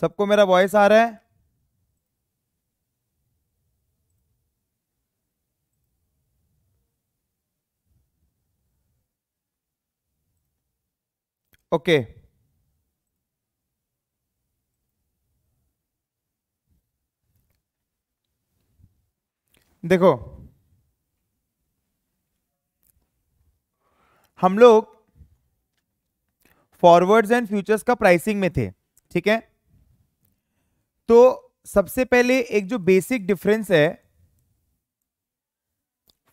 सबको मेरा वॉइस आ रहा है ओके okay. देखो हम लोग फॉरवर्ड्स एंड फ्यूचर्स का प्राइसिंग में थे ठीक है तो सबसे पहले एक जो बेसिक डिफरेंस है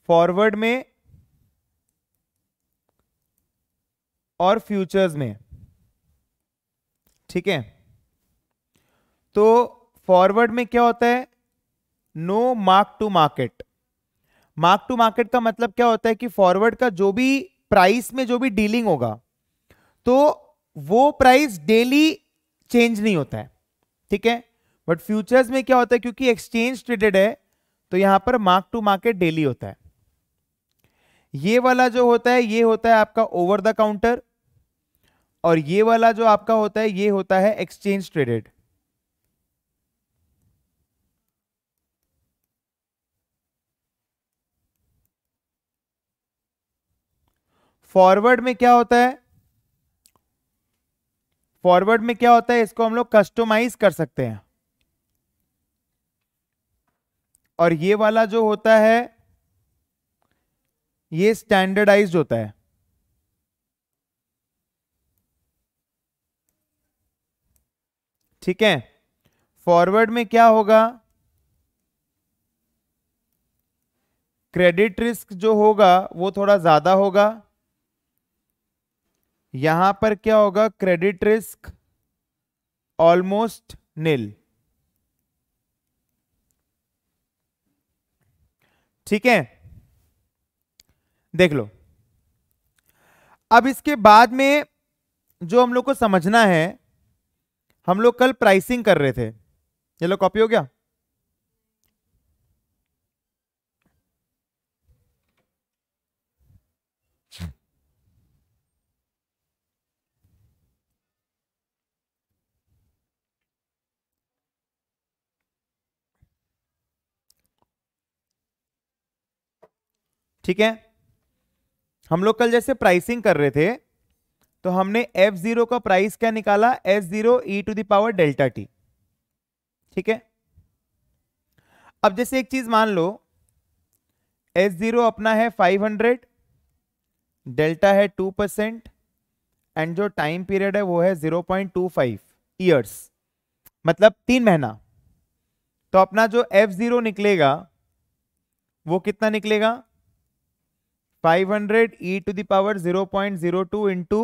फॉरवर्ड में और फ्यूचर्स में ठीक है तो फॉरवर्ड में क्या होता है no mark to market mark to market का मतलब क्या होता है कि फॉरवर्ड का जो भी प्राइस में जो भी डीलिंग होगा तो वो प्राइस डेली चेंज नहीं होता है ठीक है बट फ्यूचर्स में क्या होता है क्योंकि एक्सचेंज ट्रेडेड है तो यहां पर मार्क टू मार्केट डेली होता है ये वाला जो होता है ये होता है आपका ओवर द काउंटर और ये वाला जो आपका होता है ये होता है एक्सचेंज ट्रेडेड फॉरवर्ड में क्या होता है फॉरवर्ड में क्या होता है इसको हम लोग कस्टोमाइज कर सकते हैं और ये वाला जो होता है ये स्टैंडर्डाइज्ड होता है ठीक है फॉरवर्ड में क्या होगा क्रेडिट रिस्क जो होगा वो थोड़ा ज्यादा होगा यहां पर क्या होगा क्रेडिट रिस्क ऑलमोस्ट नील ठीक है देख लो अब इसके बाद में जो हम लोग को समझना है हम लोग कल प्राइसिंग कर रहे थे ये लो कॉपी हो गया ठीक है हम लोग कल जैसे प्राइसिंग कर रहे थे तो हमने एफ जीरो का प्राइस क्या निकाला S zero e to the power delta T ठीक है अब जैसे एक चीज मान लो एस जीरो अपना है 500 डेल्टा है 2 परसेंट एंड जो टाइम पीरियड है वो है 0.25 ईयर्स मतलब तीन महीना तो अपना जो एफ जीरो निकलेगा वो कितना निकलेगा five hundred e to power zero point zero two into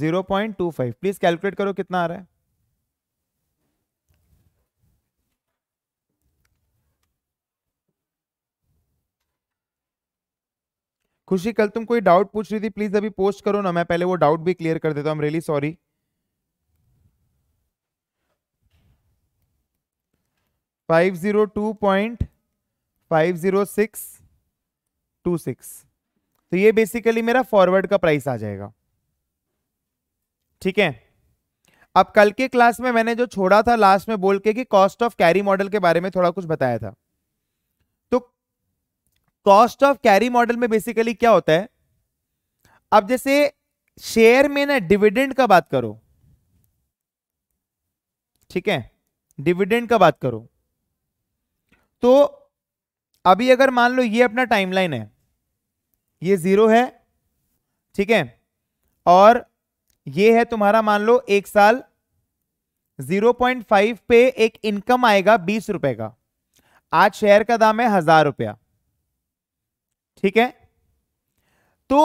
zero point two five please calculate करो कितना आ रहा है खुशी कल तुम कोई डाउट पूछ रही थी प्लीज अभी पोस्ट करो ना मैं पहले वो डाउट भी क्लियर कर देता हूं really sorry five zero two point five zero six two six तो ये बेसिकली मेरा फॉरवर्ड का प्राइस आ जाएगा ठीक है अब कल के क्लास में मैंने जो छोड़ा था लास्ट में बोल के कि कॉस्ट ऑफ कैरी मॉडल के बारे में थोड़ा कुछ बताया था तो कॉस्ट ऑफ कैरी मॉडल में बेसिकली क्या होता है अब जैसे शेयर में ना डिविडेंड का बात करो ठीक है डिविडेंड का बात करो तो अभी अगर मान लो ये अपना टाइमलाइन है ये ज़ीरो है ठीक है और ये है तुम्हारा मान लो एक साल 0.5 पे एक इनकम आएगा बीस रुपए का आज शेयर का दाम है हजार रुपया ठीक है तो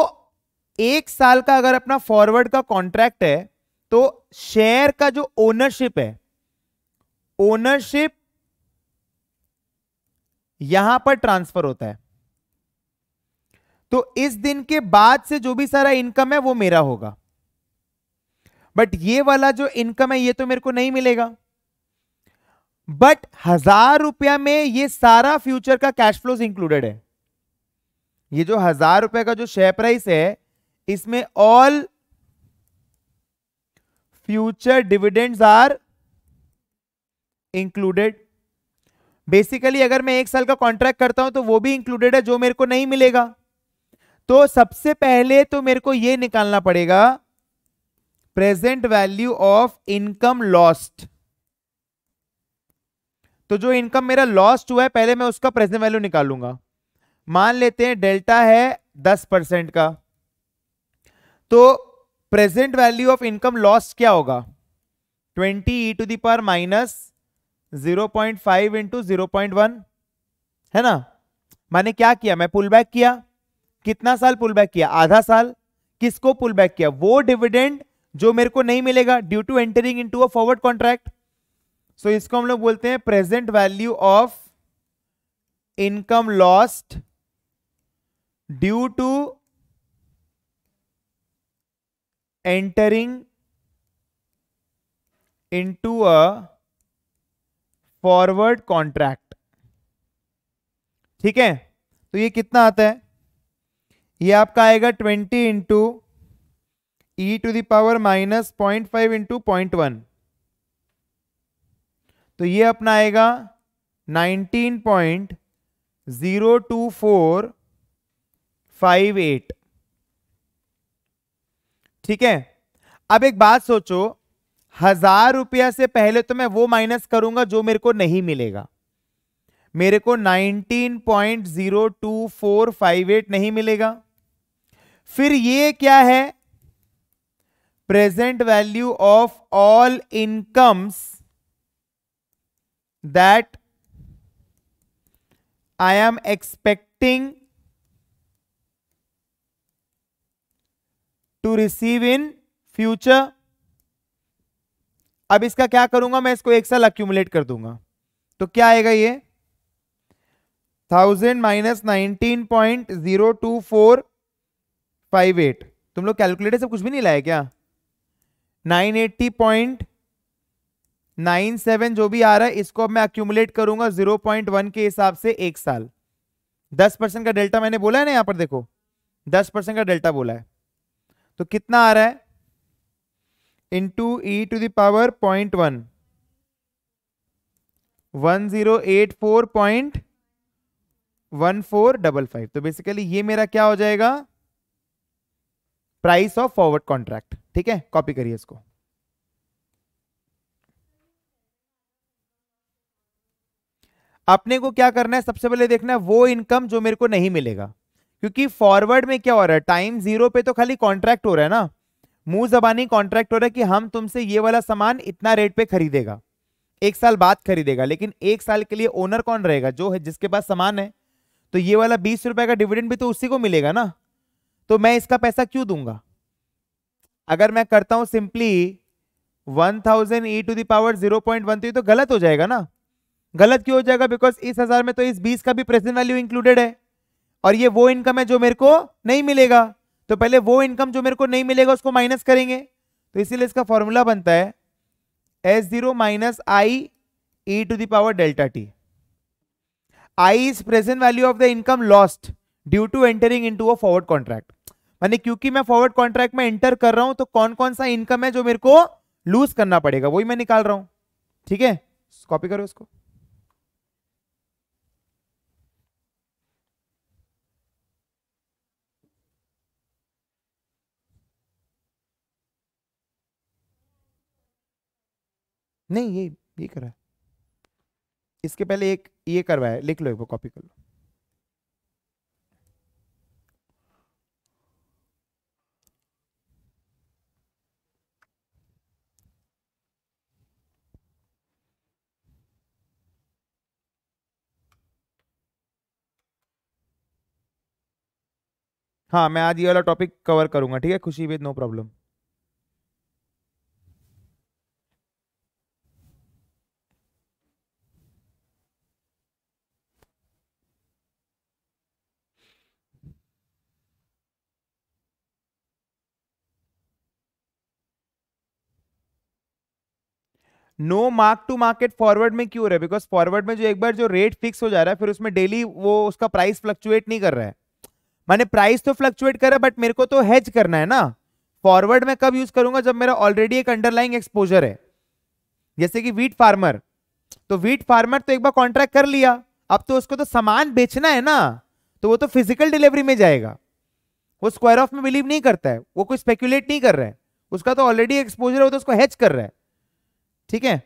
एक साल का अगर अपना फॉरवर्ड का कॉन्ट्रैक्ट है तो शेयर का जो ओनरशिप है ओनरशिप यहां पर ट्रांसफर होता है तो इस दिन के बाद से जो भी सारा इनकम है वो मेरा होगा बट ये वाला जो इनकम है ये तो मेरे को नहीं मिलेगा बट हजार रुपया में ये सारा फ्यूचर का कैश फ्लोज इंक्लूडेड है ये जो हजार रुपए का जो शेयर प्राइस है इसमें all future dividends are included basically अगर मैं एक साल का कॉन्ट्रैक्ट करता हूं तो वो भी इंक्लूडेड है जो मेरे को नहीं मिलेगा तो सबसे पहले तो मेरे को यह निकालना पड़ेगा present value of income lost तो जो इनकम मेरा लॉस्ट हुआ है पहले मैं उसका प्रेजेंट वैल्यू निकालूंगा मान लेते हैं डेल्टा है दस परसेंट का तो present value of income lost क्या होगा twenty e to power minus zero point five into zero point one है ना मैंने क्या किया मैं पुल बैक किया कितना साल पुल बैक किया आधा साल किसको पुल बैक किया वो डिविडेंड जो मेरे को नहीं मिलेगा due to entering to a forward contract so इसको हम लोग बोलते हैं present value of income lost due to entering into a forward contract ठीक है तो ये कितना आता है ये आपका आएगा twenty into e to the power minus point five into point one तो ये अपना आएगा nineteen point zero two four five eight ठीक है अब एक बात सोचो हजार रुपया से पहले तो मैं वो माइनस करूंगा जो मेरे को नहीं मिलेगा मेरे को 19.02458 नहीं मिलेगा फिर ये क्या है present value of all incomes that I am expecting to receive in future अब इसका क्या करूंगा मैं इसको एक साल अक्यूमुलेट कर दूंगा तो क्या आएगा ये thousand minus nineteen point zero two four five eight तुम लोग कैलकुलेटर से कुछ भी नहीं लाया क्या nine eighty point nine seven जो भी आ रहा है इसको अब मैं अक्यूमुलेट करूंगा जीरो पॉइंट वन के हिसाब से एक साल दस परसेंट का डेल्टा मैंने बोला है ना यहां पर देखो दस परसेंट का डेल्टा बोला है तो कितना आ रहा है into e to the power point one one zero eight four point one four double five तो बेसिकली ये मेरा क्या हो जाएगा प्राइस ऑफ फॉरवर्ड कॉन्ट्रैक्ट ठीक है कॉपी करिए इसको अपने को क्या करना है सबसे पहले देखना है वो इनकम जो मेरे को नहीं मिलेगा क्योंकि फॉरवर्ड में क्या हो रहा है टाइम जीरो पे तो खाली कॉन्ट्रैक्ट हो रहा है ना मुंह जबानी कॉन्ट्रैक्ट हो रहा है कि हम तुमसे ये वाला सामान इतना रेट पे खरीदेगा एक साल बाद खरीदेगा लेकिन एक साल के लिए ओनर कौन रहेगा जो है जिसके पास सामान है तो ये वाला बीस रुपए का डिविडेंड भी तो उसी को मिलेगा ना तो मैं इसका पैसा क्यों दूंगा अगर मैं करता हूं simply one thousand e to the power zero point one three तो गलत हो जाएगा ना गलत क्यों हो जाएगा बिकॉज इस हजार में तो इस बीस का भी प्रेजेंट वैल्यू इंक्लूडेड है और ये वो इनकम है जो मेरे को नहीं मिलेगा तो पहले वो इनकम जो मेरे को नहीं मिलेगा उसको माइनस करेंगे तो इसीलिए इसका फॉर्मूला बनता है S zero minus I e to the power delta T I is present value of the income lost due to entering into a forward contract मैंने क्योंकि मैं फॉरवर्ड कॉन्ट्रैक्ट में एंटर कर रहा हूं तो कौन कौन सा इनकम है जो मेरे को लूज करना पड़ेगा वही मैं निकाल रहा हूं ठीक है कॉपी करो इसको नहीं ये ये करा है इसके पहले एक ये करवाया लिख लो एक बार कॉपी कर लो हाँ मैं आज ये वाला टॉपिक कवर करूंगा ठीक है Khushi with no problem no mark to market forward में क्यों रहा है बिकॉज फॉरवर्ड में जो एक बार जो रेट फिक्स हो जा रहा है फिर उसमें डेली वो उसका प्राइस फ्लक्चुएट नहीं कर रहा है मैंने प्राइस तो फ्लक्चुएट करा बट मेरे को तो हेज करना है ना फॉरवर्ड में कब यूज करूंगा जब मेरा ऑलरेडी एक अंडरलाइंग एक्सपोजर है जैसे कि वीट फार्मर तो वीट फार्मर तो एक बार कॉन्ट्रैक्ट कर लिया अब तो उसको तो सामान बेचना है ना तो वो तो फिजिकल डिलीवरी में जाएगा वो स्क्वायर ऑफ में बिलीव नहीं करता है वो कोई स्पेक्यूलेट नहीं कर रहा है उसका तो ऑलरेडी एक्सपोजर है वो तो उसको हैच कर रहा है ठीक है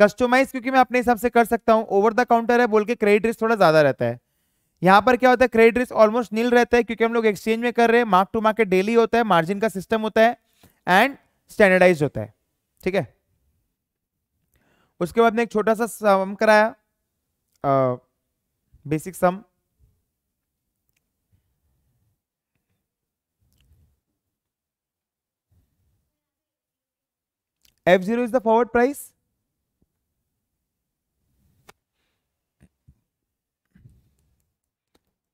कस्टोमाइज क्योंकि मैं अपने हिसाब से कर सकता हूं ओवर द काउंटर है बोल के क्रेडिट रिस्क थोड़ा ज्यादा रहता है यहाँ पर क्या होता है क्रेडिट रिस्क ऑलमोस्ट नील रहता है क्योंकि हम लोग एक्सचेंज में कर रहे हैं मार्क टू मार्केट डेली होता है मार्जिन का सिस्टम होता है एंड स्टैंडर्डाइज होता है ठीक है उसके बाद में एक छोटा सा सम कराया basic sum F0 is the forward price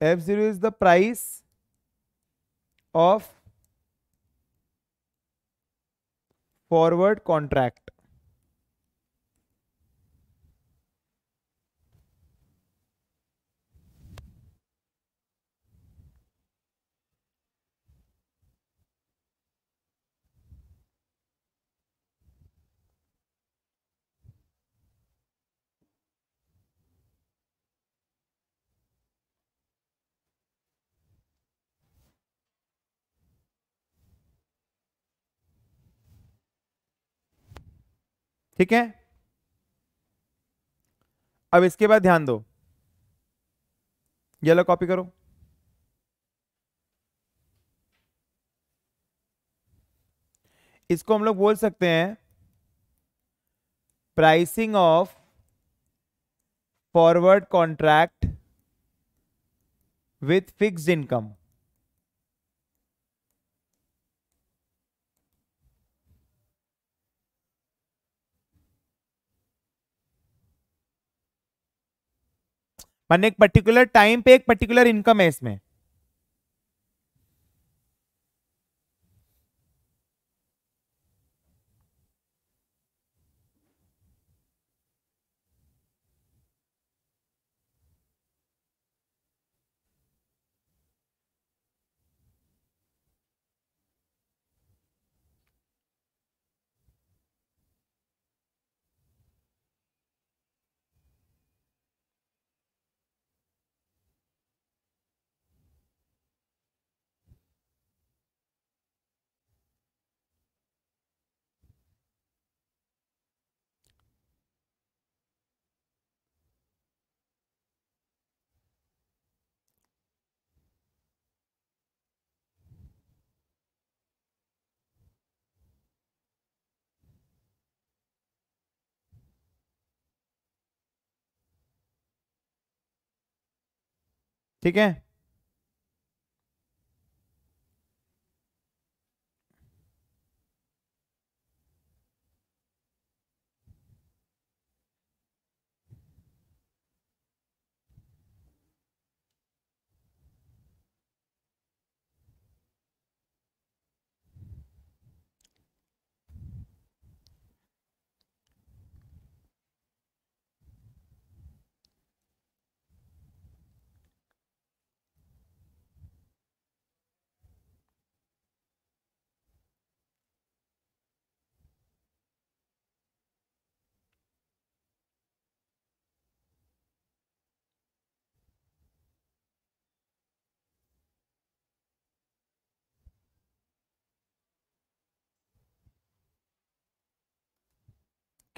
F0 is the price of forward contract ठीक है अब इसके बाद ध्यान दो येलो कॉपी करो इसको हम लोग बोल सकते हैं pricing of forward contract with fixed income मैंने एक पर्टिकुलर टाइम पे एक पर्टिकुलर इनकम है इसमें ठीक है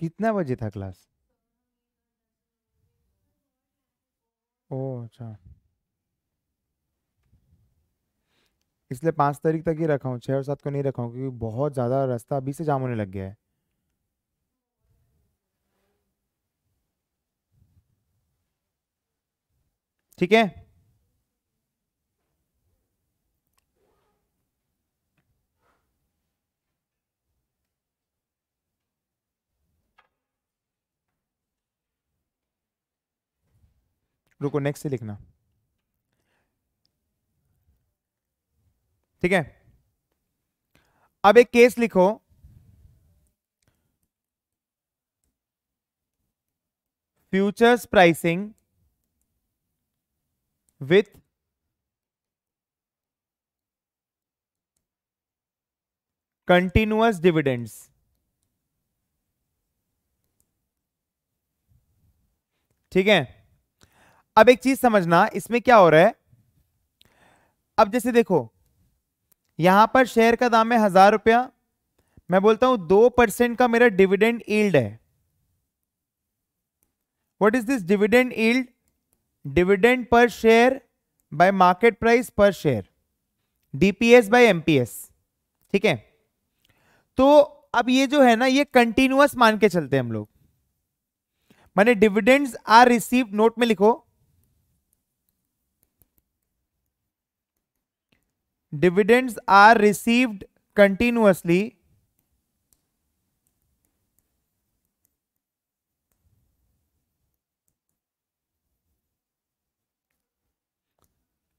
कितना बजे था क्लास ओ अच्छा इसलिए पाँच तारीख तक ही रखा हूँ छः और सात को नहीं रखा हूँ क्योंकि बहुत ज़्यादा रास्ता अभी से जाम होने लग गया है ठीक है रुको नेक्स्ट से लिखना ठीक है अब एक केस लिखो futures pricing with continuous dividends ठीक है अब एक चीज समझना इसमें क्या हो रहा है अब जैसे देखो यहां पर शेयर का दाम है हजार रुपया मैं बोलता हूं दो परसेंट का मेरा डिविडेंड ईल्ड है what is this dividend yield dividend per share by market price per share DPS by MPS ठीक है तो अब ये जो है ना ये कंटिन्यूअस मान के चलते हैं हम लोग माने डिविडेंड्स आर रिसीव नोट में लिखो dividends are received continuously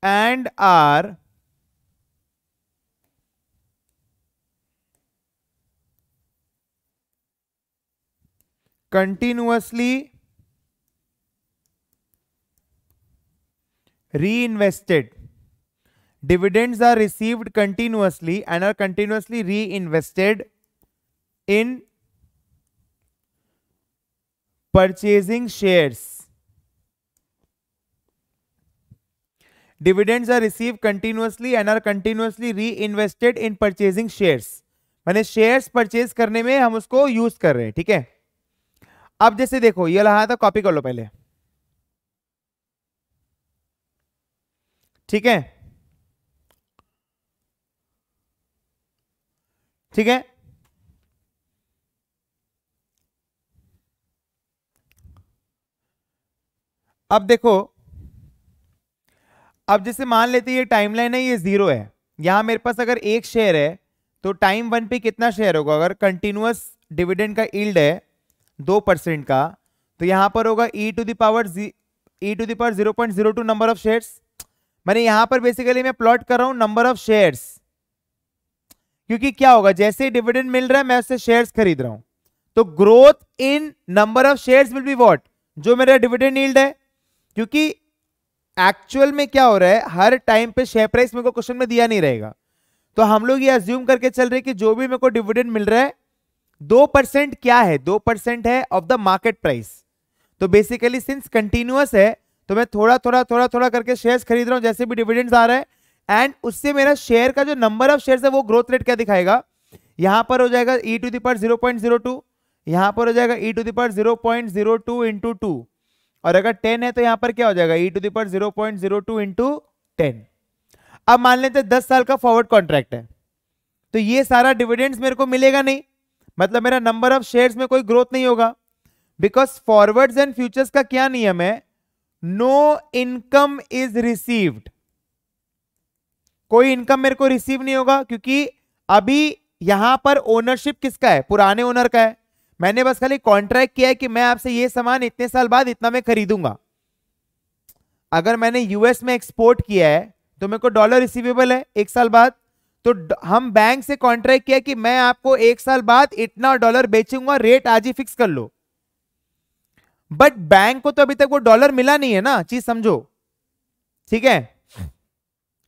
and are continuously reinvested dividends are received continuously and are continuously reinvested in purchasing shares dividends are received continuously and are continuously reinvested in purchasing shares मैंने shares purchase करने में हम उसको use कर रहे हैं ठीक है अब जैसे देखो ये रहा था कॉपी कर लो पहले ठीक है ठीक है अब देखो अब जैसे मान लेते ये टाइमलाइन है ये जीरो है यहां मेरे पास अगर एक शेयर है तो टाइम वन पे कितना शेयर होगा अगर कंटिन्यूस डिविडेंड का इल्ड है दो परसेंट का तो यहां पर होगा e to the power e to the power zero point zero two number of shares मैंने यहां पर बेसिकली मैं प्लॉट कर रहा हूं नंबर ऑफ शेयर्स क्योंकि क्या होगा जैसे डिविडेंड मिल रहा है मैं उससे शेयर्स खरीद रहा हूं तो growth in number of shares will be what जो मेरा डिविडेंड नील्ड है क्योंकि एक्चुअल में क्या हो रहा है हर टाइम पे शेयर प्राइस मेरे को क्वेश्चन में दिया नहीं रहेगा तो हम लोग ये अज्यूम करके चल रहे कि जो भी मेरे को डिविडेंड मिल रहा है दो परसेंट क्या है दो परसेंट है ऑफ द मार्केट प्राइस तो बेसिकली सिंस कंटिन्यूस है तो मैं थोड़ा थोड़ा थोड़ा थोड़ा करके शेयर्स खरीद रहा हूं जैसे भी डिविडेंड्स आ रहा है एंड उससे मेरा शेयर का जो नंबर ऑफ शेयर है वो ग्रोथ रेट क्या दिखाएगा यहां पर हो जाएगा e to power zero point zero two यहां पर हो जाएगा e to power zero point zero two into two और अगर टेन है तो यहां पर क्या हो जाएगा e to power zero point zero two into ten अब मान लेते हैं दस साल का फॉरवर्ड कॉन्ट्रैक्ट है तो ये सारा डिविडेंड्स मेरे को मिलेगा नहीं मतलब मेरा नंबर ऑफ शेयर में कोई ग्रोथ नहीं होगा बिकॉज फॉरवर्ड्स एंड फ्यूचर्स का क्या नियम है नो इनकम इज रिसीव्ड कोई इनकम मेरे को रिसीव नहीं होगा क्योंकि अभी यहां पर ओनरशिप किसका है पुराने ओनर का है मैंने बस खाली कॉन्ट्रैक्ट किया है कि मैं आपसे ये सामान इतने साल बाद इतना में खरीदूंगा अगर मैंने यूएस में एक्सपोर्ट किया है तो मेरे को डॉलर रिसीवेबल है एक साल बाद तो हम बैंक से कॉन्ट्रैक्ट किया कि मैं आपको एक साल बाद इतना डॉलर बेचूंगा रेट आज ही फिक्स कर लो बट बैंक को तो अभी तक वो डॉलर मिला नहीं है ना चीज समझो ठीक है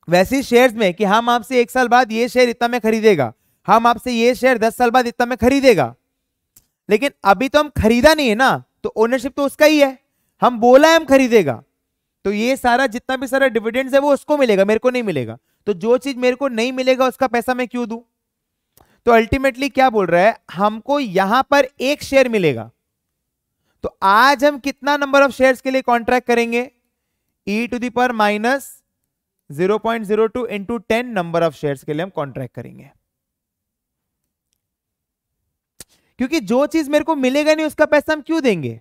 वैसे शेयर्स में कि हम आपसे एक साल बाद ये शेयर इतना में खरीदेगा हम आपसे ये शेयर दस साल बाद इतना में खरीदेगा लेकिन अभी तो हम खरीदा नहीं है ना तो ओनरशिप तो उसका ही है हम बोला है हम खरीदेगा तो ये सारा जितना भी सारा डिविडेंड्स है वो उसको मिलेगा मेरे को नहीं मिलेगा तो जो चीज मेरे को नहीं मिलेगा उसका पैसा मैं क्यों दू तो अल्टीमेटली क्या बोल रहा है हमको यहां पर एक शेयर मिलेगा तो आज हम कितना नंबर ऑफ शेयर्स के लिए कॉन्ट्रैक्ट करेंगे ई to the power minus zero point zero two into ten number of share के लिए हम कॉन्ट्रैक्ट करेंगे क्योंकि जो चीज मेरे को मिलेगा नहीं उसका पैसा हम क्यों देंगे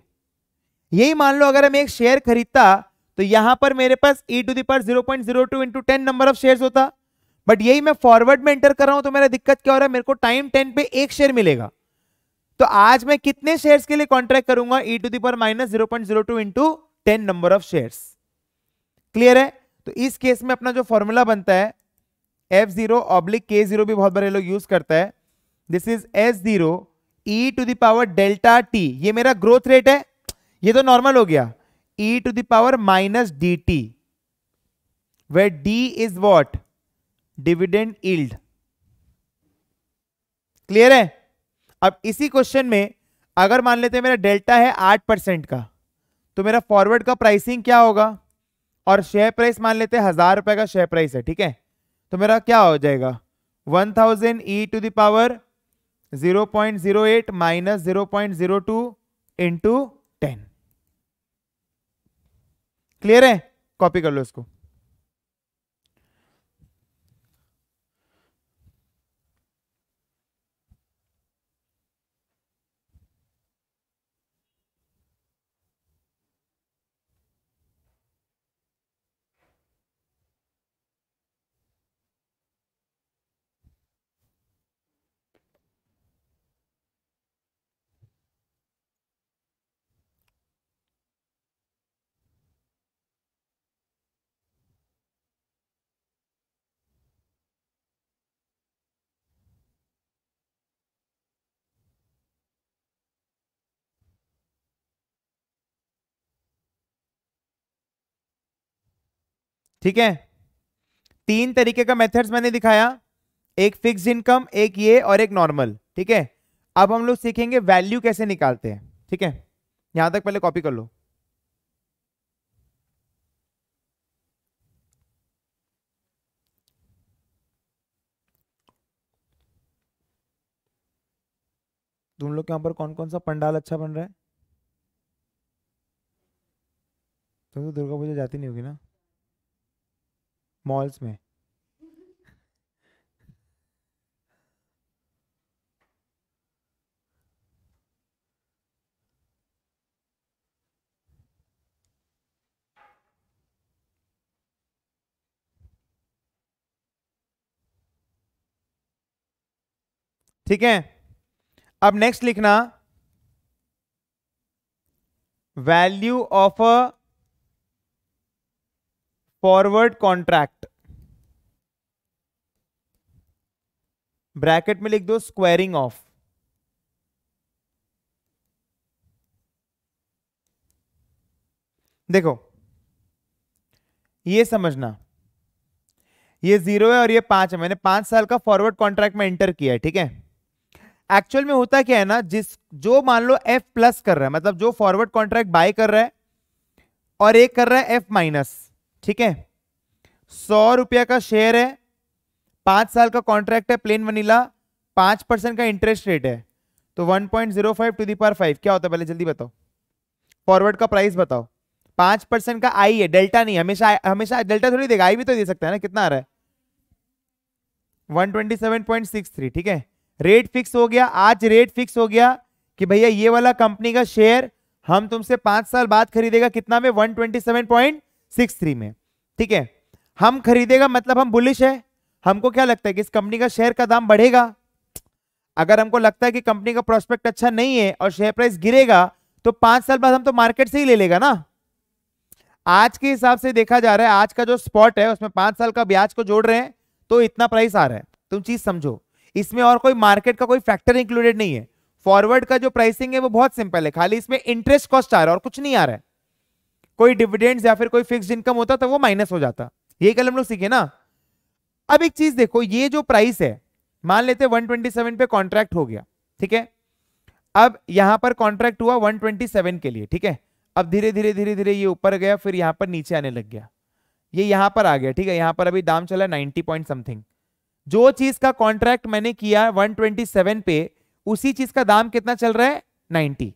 यही मान लो अगर हम एक शेयर खरीदता तो यहां पर मेरे पास ई e to the power zero point zero two into ten number of share होता बट यही मैं फॉरवर्ड में एंटर कर रहा हूं तो मेरा दिक्कत क्या हो रहा है मेरे को टाइम टेन पे एक शेयर मिलेगा तो आज मैं कितने शेयर के लिए कॉन्ट्रैक्ट करूंगा ई to the power minus zero point zero two into ten number of share clear है तो इस केस में अपना जो फॉर्मूला बनता है F zero oblique K zero भी बहुत बड़े लोग यूज करता है this is S zero e to the power delta T ये मेरा ग्रोथ रेट है ये तो नॉर्मल हो गया e to the power minus D T where D is what dividend yield clear है अब इसी क्वेश्चन में अगर मान लेते हैं मेरा डेल्टा है आठ परसेंट का तो मेरा फॉरवर्ड का प्राइसिंग क्या होगा और शेयर प्राइस मान लेते हैं हजार रुपए का शेयर प्राइस है ठीक है तो मेरा क्या हो जाएगा one thousand e to the power zero point zero eight minus zero point zero two into ten clear है कॉपी कर लो इसको ठीक है तीन तरीके का मेथड्स मैंने दिखाया एक फिक्स इनकम एक ये और एक नॉर्मल ठीक है अब हम लोग सीखेंगे वैल्यू कैसे निकालते हैं ठीक है यहां तक पहले कॉपी कर लो तुम लोग यहां पर कौन कौन सा पंडाल अच्छा बन रहा है तुम तो, तो दुर्गा पूजा जाती नहीं होगी ना मॉल्स में ठीक है अब नेक्स्ट लिखना value of a forward contract bracket में लिख दो स्क्वायरिंग ऑफ देखो ये समझना ये जीरो है और ये पांच है मैंने पांच साल का फॉरवर्ड कॉन्ट्रैक्ट में एंटर किया है ठीक है एक्चुअल में होता क्या है ना जिस जो मान लो एफ प्लस कर रहा है मतलब जो फॉरवर्ड कॉन्ट्रैक्ट बाय कर रहा है और एक कर रहा है एफ माइनस ठीक है सौ रुपया का शेयर है पांच साल का कॉन्ट्रैक्ट है प्लेन वनीला पांच परसेंट का इंटरेस्ट रेट है तो one point zero five to the power five क्या होता है पहले जल्दी बताओ फॉरवर्ड का प्राइस बताओ पांच परसेंट का आई है डेल्टा नहीं हमेशा हमेशा डेल्टा थोड़ी देगा आई भी तो दे सकता है ना कितना आ रहा है one twenty seven point six three ठीक है रेट फिक्स हो गया आज रेट फिक्स हो गया कि भैया ये वाला कंपनी का शेयर हम तुमसे पांच साल बाद खरीदेगा कितना में one twenty seven point six three में ठीक है हम खरीदेगा मतलब हम बुलिश है हमको क्या लगता है कि इस कंपनी का शेयर का दाम बढ़ेगा अगर हमको लगता है कि कंपनी का प्रोस्पेक्ट अच्छा नहीं है और शेयर प्राइस गिरेगा तो पांच साल बाद हम तो मार्केट से ही ले लेगा ना आज के हिसाब से देखा जा रहा है आज का जो स्पॉट है उसमें पांच साल का ब्याज को जोड़ रहे हैं तो इतना प्राइस आ रहा है तुम चीज समझो इसमें और कोई मार्केट का कोई फैक्टर इंक्लूडेड नहीं है फॉरवर्ड का जो प्राइसिंग है वो बहुत सिंपल है खाली इसमें इंटरेस्ट कॉस्ट आ रहा है और कुछ नहीं आ रहा है कोई डिविडेंड या फिर कोई फिक्स इनकम होता तो वो माइनस हो जाता ये कल हम लोग सीखे ना अब एक चीज देखो ये जो प्राइस है मान लेते 127 पे कॉन्ट्रैक्ट हो गया ठीक है अब यहां पर कॉन्ट्रैक्ट हुआ 127 के लिए ठीक है अब धीरे धीरे धीरे धीरे ये ऊपर गया फिर यहां पर नीचे आने लग गया ये यहां पर आ गया ठीक है यहां पर अभी दाम चला 90 पॉइंट समथिंग जो चीज का कॉन्ट्रैक्ट मैंने किया 127 पे उसी चीज का दाम कितना चल रहा है 90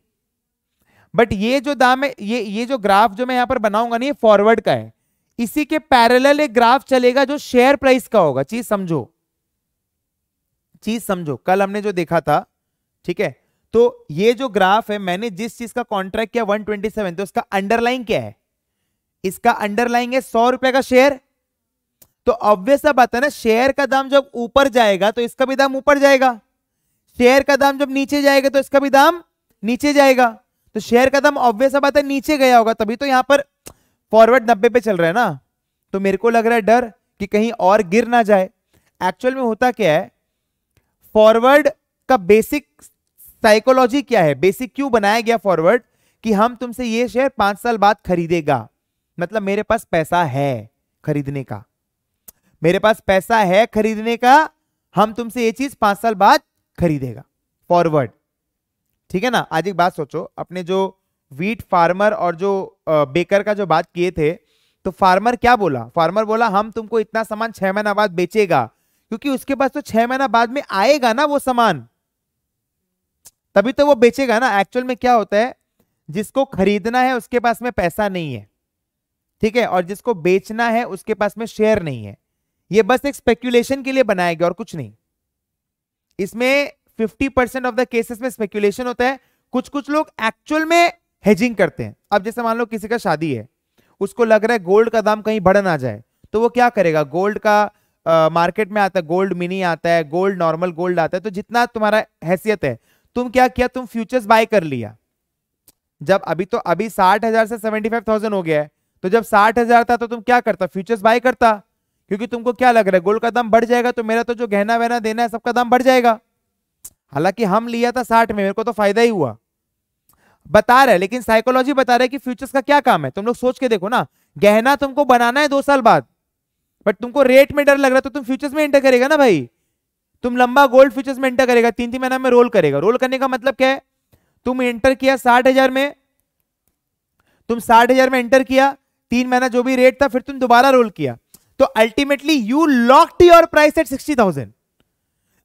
बट ये जो दाम है ये ये जो ग्राफ जो मैं यहां पर बनाऊंगा ना ये फॉरवर्ड का है इसी के पैरल एक ग्राफ चलेगा जो शेयर प्राइस का होगा चीज समझो चीज समझो कल हमने जो देखा था ठीक है तो ये जो ग्राफ है मैंने जिस चीज का कॉन्ट्रैक्ट किया 127 तो उसका अंडरलाइन क्या है इसका अंडरलाइन है सौ रुपए का शेयर तो ऑब्वियस अब आता है ना शेयर का दाम जब ऊपर जाएगा तो इसका भी दाम ऊपर जाएगा शेयर का दाम जब नीचे जाएगा तो इसका भी दाम नीचे जाएगा तो शेयर का दाम तो ऑब्वियस बात है नीचे गया होगा तभी तो यहां पर फॉरवर्ड नब्बे पे चल रहा है ना तो मेरे को लग रहा है डर कि कहीं और गिर ना जाए एक्चुअल में होता क्या है फॉरवर्ड का बेसिक साइकोलॉजी क्या है बेसिक क्यों बनाया गया फॉरवर्ड कि हम तुमसे ये शेयर पांच साल बाद खरीदेगा मतलब मेरे पास पैसा है खरीदने का मेरे पास पैसा है खरीदने का हम तुमसे ये चीज पांच साल बाद खरीदेगा फॉरवर्ड ठीक है ना आज एक बात सोचो अपने जो वीट फार्मर और जो बेकर का जो बात किए थे तो फार्मर क्या बोला फार्मर बोला हम तुमको इतना सामान छह महीना बाद बेचेगा क्योंकि उसके पास तो छह महीना बाद में आएगा ना वो सामान तभी तो वो बेचेगा ना एक्चुअल में क्या होता है जिसको खरीदना है उसके पास में पैसा नहीं है ठीक है और जिसको बेचना है उसके पास में शेयर नहीं है ये बस एक स्पेक्यूलेशन के लिए बनाया गया और कुछ नहीं इसमें fifty percent of the cases में स्पेक्यूलेशन होता है कुछ कुछ लोग एक्चुअल में हेजिंग करते हैं अब जैसे मान लो किसी का शादी है उसको लग रहा है गोल्ड का दाम कहीं बढ़ ना जाए तो वो क्या करेगा गोल्ड का आ, मार्केट में आता है गोल्ड मिनी आता है गोल्ड नॉर्मल गोल्ड आता है तो जितना तुम्हारा हैसियत है तुम क्या किया तुम फ्यूचर्स बाय कर लिया जब अभी तो अभी साठ हजार से सेवेंटी फाइव थाउजेंड हो गया है तो जब साठ हजार था तो तुम क्या करता फ्यूचर्स बाय करता क्योंकि तुमको क्या लग रहा है गोल्ड का दाम बढ़ जाएगा तो मेरा तो जो गहना वहना देना है सबका दाम बढ़ जाएगा हालांकि हम लिया था साठ में मेरे को तो फायदा ही हुआ बता रहा है लेकिन साइकोलॉजी बता रहे कि फ्यूचर्स का क्या काम है तुम लोग सोच के देखो ना गहना तुमको बनाना है दो साल बाद बट तुमको रेट में डर लग रहा है तो तुम फ्यूचर्स में एंटर करेगा ना भाई तुम लंबा गोल्ड फ्यूचर्स में एंटर करेगा तीन तीन महीना में रोल करेगा रोल करने का मतलब क्या है तुम एंटर किया साठ हजार में तुम साठ हजार में एंटर किया तीन महीना जो भी रेट था फिर तुम दोबारा रोल किया तो ultimately you locked your price at sixty thousand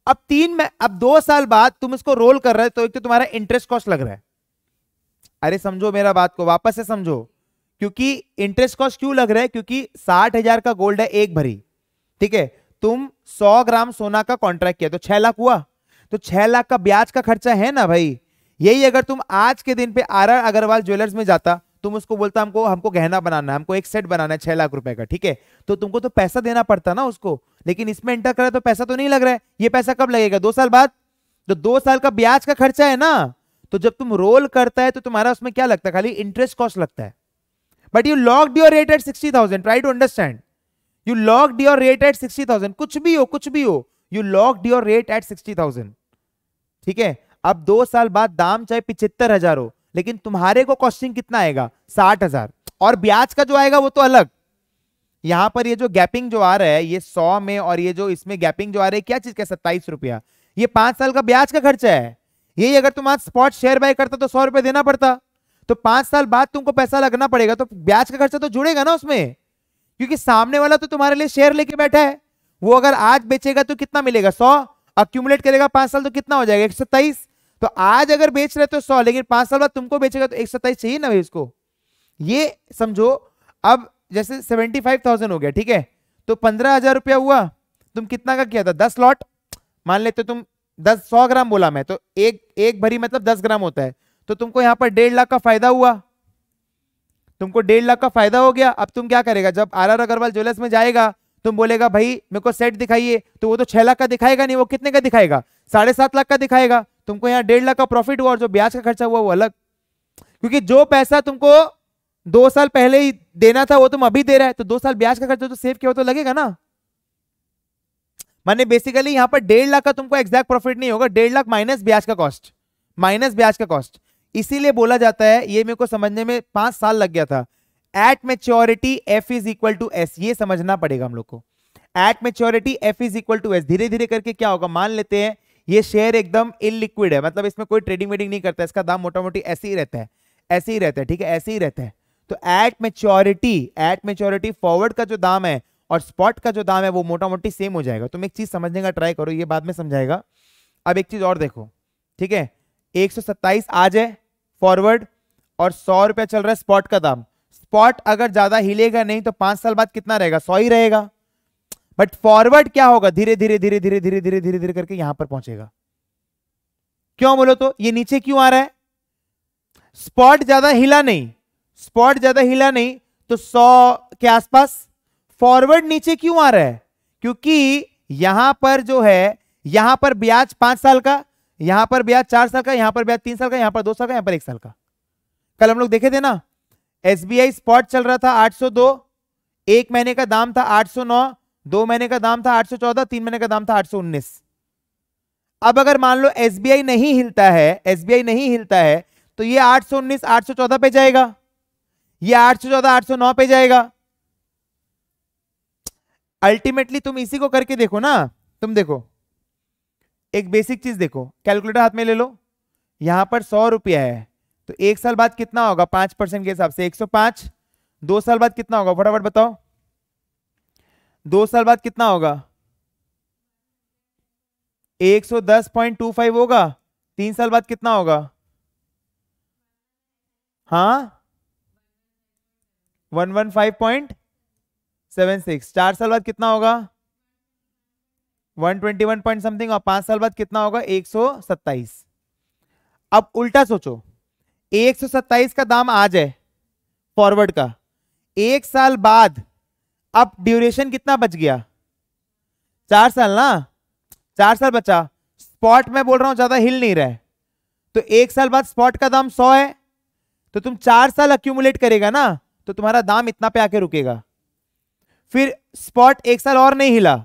अब तीन में अब दो साल बाद तुम इसको रोल कर रहे हो तो एक तो तुम्हारा इंटरेस्ट कॉस्ट लग रहा है अरे समझो मेरा बात को वापस से समझो क्योंकि इंटरेस्ट कॉस्ट क्यों लग रहा है क्योंकि साठ हजार का गोल्ड है एक भरी ठीक है तुम सौ ग्राम सोना का कॉन्ट्रैक्ट किया तो छह लाख हुआ तो छह लाख का ब्याज का खर्चा है ना भाई यही अगर तुम आज के दिन पे आर आर अग्रवाल ज्वेलर्स में जाता तुम उसको बोलता हमको हमको गहना बनाना है हमको एक सेट बनाना है छह लाख रुपए का ठीक है तो तुमको तो पैसा देना पड़ता ना उसको लेकिन इसमें एंटर करा तो पैसा तो नहीं लग रहा है ये पैसा कब लगेगा दो साल बाद तो दो साल का ब्याज का खर्चा है ना तो जब तुम रोल करता है तो तुम्हारा उसमें क्या लगता है खाली इंटरेस्ट कॉस्ट लगता है but you lock your rate at sixty thousand try to understand you lock your rate at sixty thousand कुछ भी हो कुछ भी हो you lock your rate at sixty thousand ठीक है अब दो साल बाद दाम चाहे पिछहत्तर हजार हो लेकिन तुम्हारे को कॉस्टिंग कितना आएगा साठ हजार और ब्याज का जो आएगा वो तो अलग यहां पर ये जो गैपिंग जो आ रहा है ये सौ में और ये जो इसमें गैपिंग जो आ रही है क्या चीज का सत्ताईस रुपया ये पांच साल का ब्याज का खर्चा है यही अगर तुम आज स्पॉट शेयर बाय करता तो सौ रुपए देना पड़ता तो पांच साल बाद तुमको पैसा लगना पड़ेगा तो ब्याज का खर्चा तो जुड़ेगा ना उसमें क्योंकि सामने वाला तो तुम्हारे लिए शेयर लेके बैठा है वो अगर आज बेचेगा तो कितना मिलेगा सौ अक्यूमुलेट करेगा पांच साल तो कितना हो जाएगा एक सौ तेईस तो आज अगर बेच रहे तो सौ लेकिन पांच साल बाद तुमको बेचेगा तो एक सत्ताईस चाहिए ना भाई उसको ये समझो अब जैसे सेवेंटी फाइव थाउजेंड हो गया ठीक है तो पंद्रह हजार रुपया हुआ तुम कितना का किया था दस लॉट मान लेते तुम दस सौ ग्राम बोला मैं तो एक एक भरी मतलब दस ग्राम होता है तो तुमको यहां पर डेढ़ लाख का फायदा हुआ तुमको डेढ़ लाख का फायदा हो गया अब तुम क्या करेगा जब आर आर अग्रवाल ज्वेलर्स में जाएगा तुम बोलेगा भाई मेरे को सेट दिखाइए तो वो तो छह लाख का दिखाएगा नहीं वो कितने का दिखाएगा साढ़े सात लाख का दिखाएगा तुमको यहाँ डेढ़ लाख का प्रॉफिट हुआ और जो ब्याज का खर्चा हुआ वो अलग क्योंकि जो पैसा तुमको दो साल पहले ही देना था वो तुम अभी दे रहे हैं तो दो साल ब्याज का खर्चा तो सेव किया तो लगेगा ना मैंने बेसिकली यहाँ पर डेढ़ लाख का तुमको एग्जैक्ट प्रॉफिट नहीं होगा डेढ़ लाख माइनस ब्याज का कॉस्ट माइनस ब्याज का कॉस्ट इसीलिए बोला जाता है ये मेरे को समझने में पांच साल लग गया था at maturity F is equal to S ये समझना पड़ेगा हम लोग को at maturity F is equal to S धीरे धीरे करके क्या होगा मान लेते हैं ये शेयर एकदम इलिक्विड है मतलब इसमें कोई ट्रेडिंग वेडिंग नहीं करता इसका दाम मोटा मोटी ऐसे ही रहता है ऐसे ही रहता है ठीक है ऐसे ही रहता है तो at maturity at maturity forward का जो दाम है और स्पॉट का जो दाम है वो मोटा मोटी सेम हो जाएगा तुम एक चीज समझने का ट्राई करो ये बाद में समझाएगा अब एक चीज और देखो ठीक है एक आज है फॉरवर्ड और सौ रुपया चल रहा है स्पॉट का दाम स्पॉट अगर ज्यादा हिलेगा नहीं तो पांच साल बाद कितना रहेगा सौ ही रहेगा बट फॉरवर्ड क्या होगा धीरे धीरे धीरे धीरे धीरे धीरे धीरे धीरे करके यहां पर पहुंचेगा क्यों बोलो तो ये नीचे क्यों आ रहा है स्पॉट ज्यादा हिला नहीं स्पॉट ज्यादा हिला नहीं तो सौ के आसपास फॉरवर्ड नीचे क्यों आ रहा है क्योंकि यहां पर जो है यहां पर ब्याज पांच साल का यहां पर ब्याज चार साल का यहां पर ब्याज तीन साल का यहां पर दो साल का यहां पर एक साल का कल हम लोग देखे थे ना एसबीआई स्पॉट चल रहा था 802 एक महीने का दाम था 809 दो महीने का दाम था 814 तीन महीने का दाम था 819 अब अगर मान लो आई नहीं हिलता है आई नहीं हिलता है तो ये 819 814 पे जाएगा ये 814 809 पे जाएगा अल्टीमेटली तुम इसी को करके देखो ना तुम देखो एक बेसिक चीज देखो कैलकुलेटर हाथ में ले लो यहां पर सौ रुपया है तो एक साल बाद कितना होगा पांच परसेंट के हिसाब से एक सौ पांच दो साल बाद कितना होगा फटाफट बताओ दो साल बाद कितना होगा एक सौ दस पॉइंट टू फाइव होगा तीन साल बाद कितना होगा हाँ one one five point seven six चार साल बाद कितना होगा one twenty one point something और पांच साल बाद कितना होगा एक सौ सत्ताईस अब उल्टा सोचो एक सौ सत्ताईस का दाम आज है फॉरवर्ड का एक साल बाद अब ड्यूरेशन कितना बच गया चार साल ना चार साल बचा स्पॉट में बोल रहा हूं ज्यादा हिल नहीं रहे तो एक साल बाद स्पॉट का दाम सौ है तो तुम चार साल अक्यूमुलेट करेगा ना तो तुम्हारा दाम इतना पे आके रुकेगा फिर स्पॉट एक साल और नहीं हिला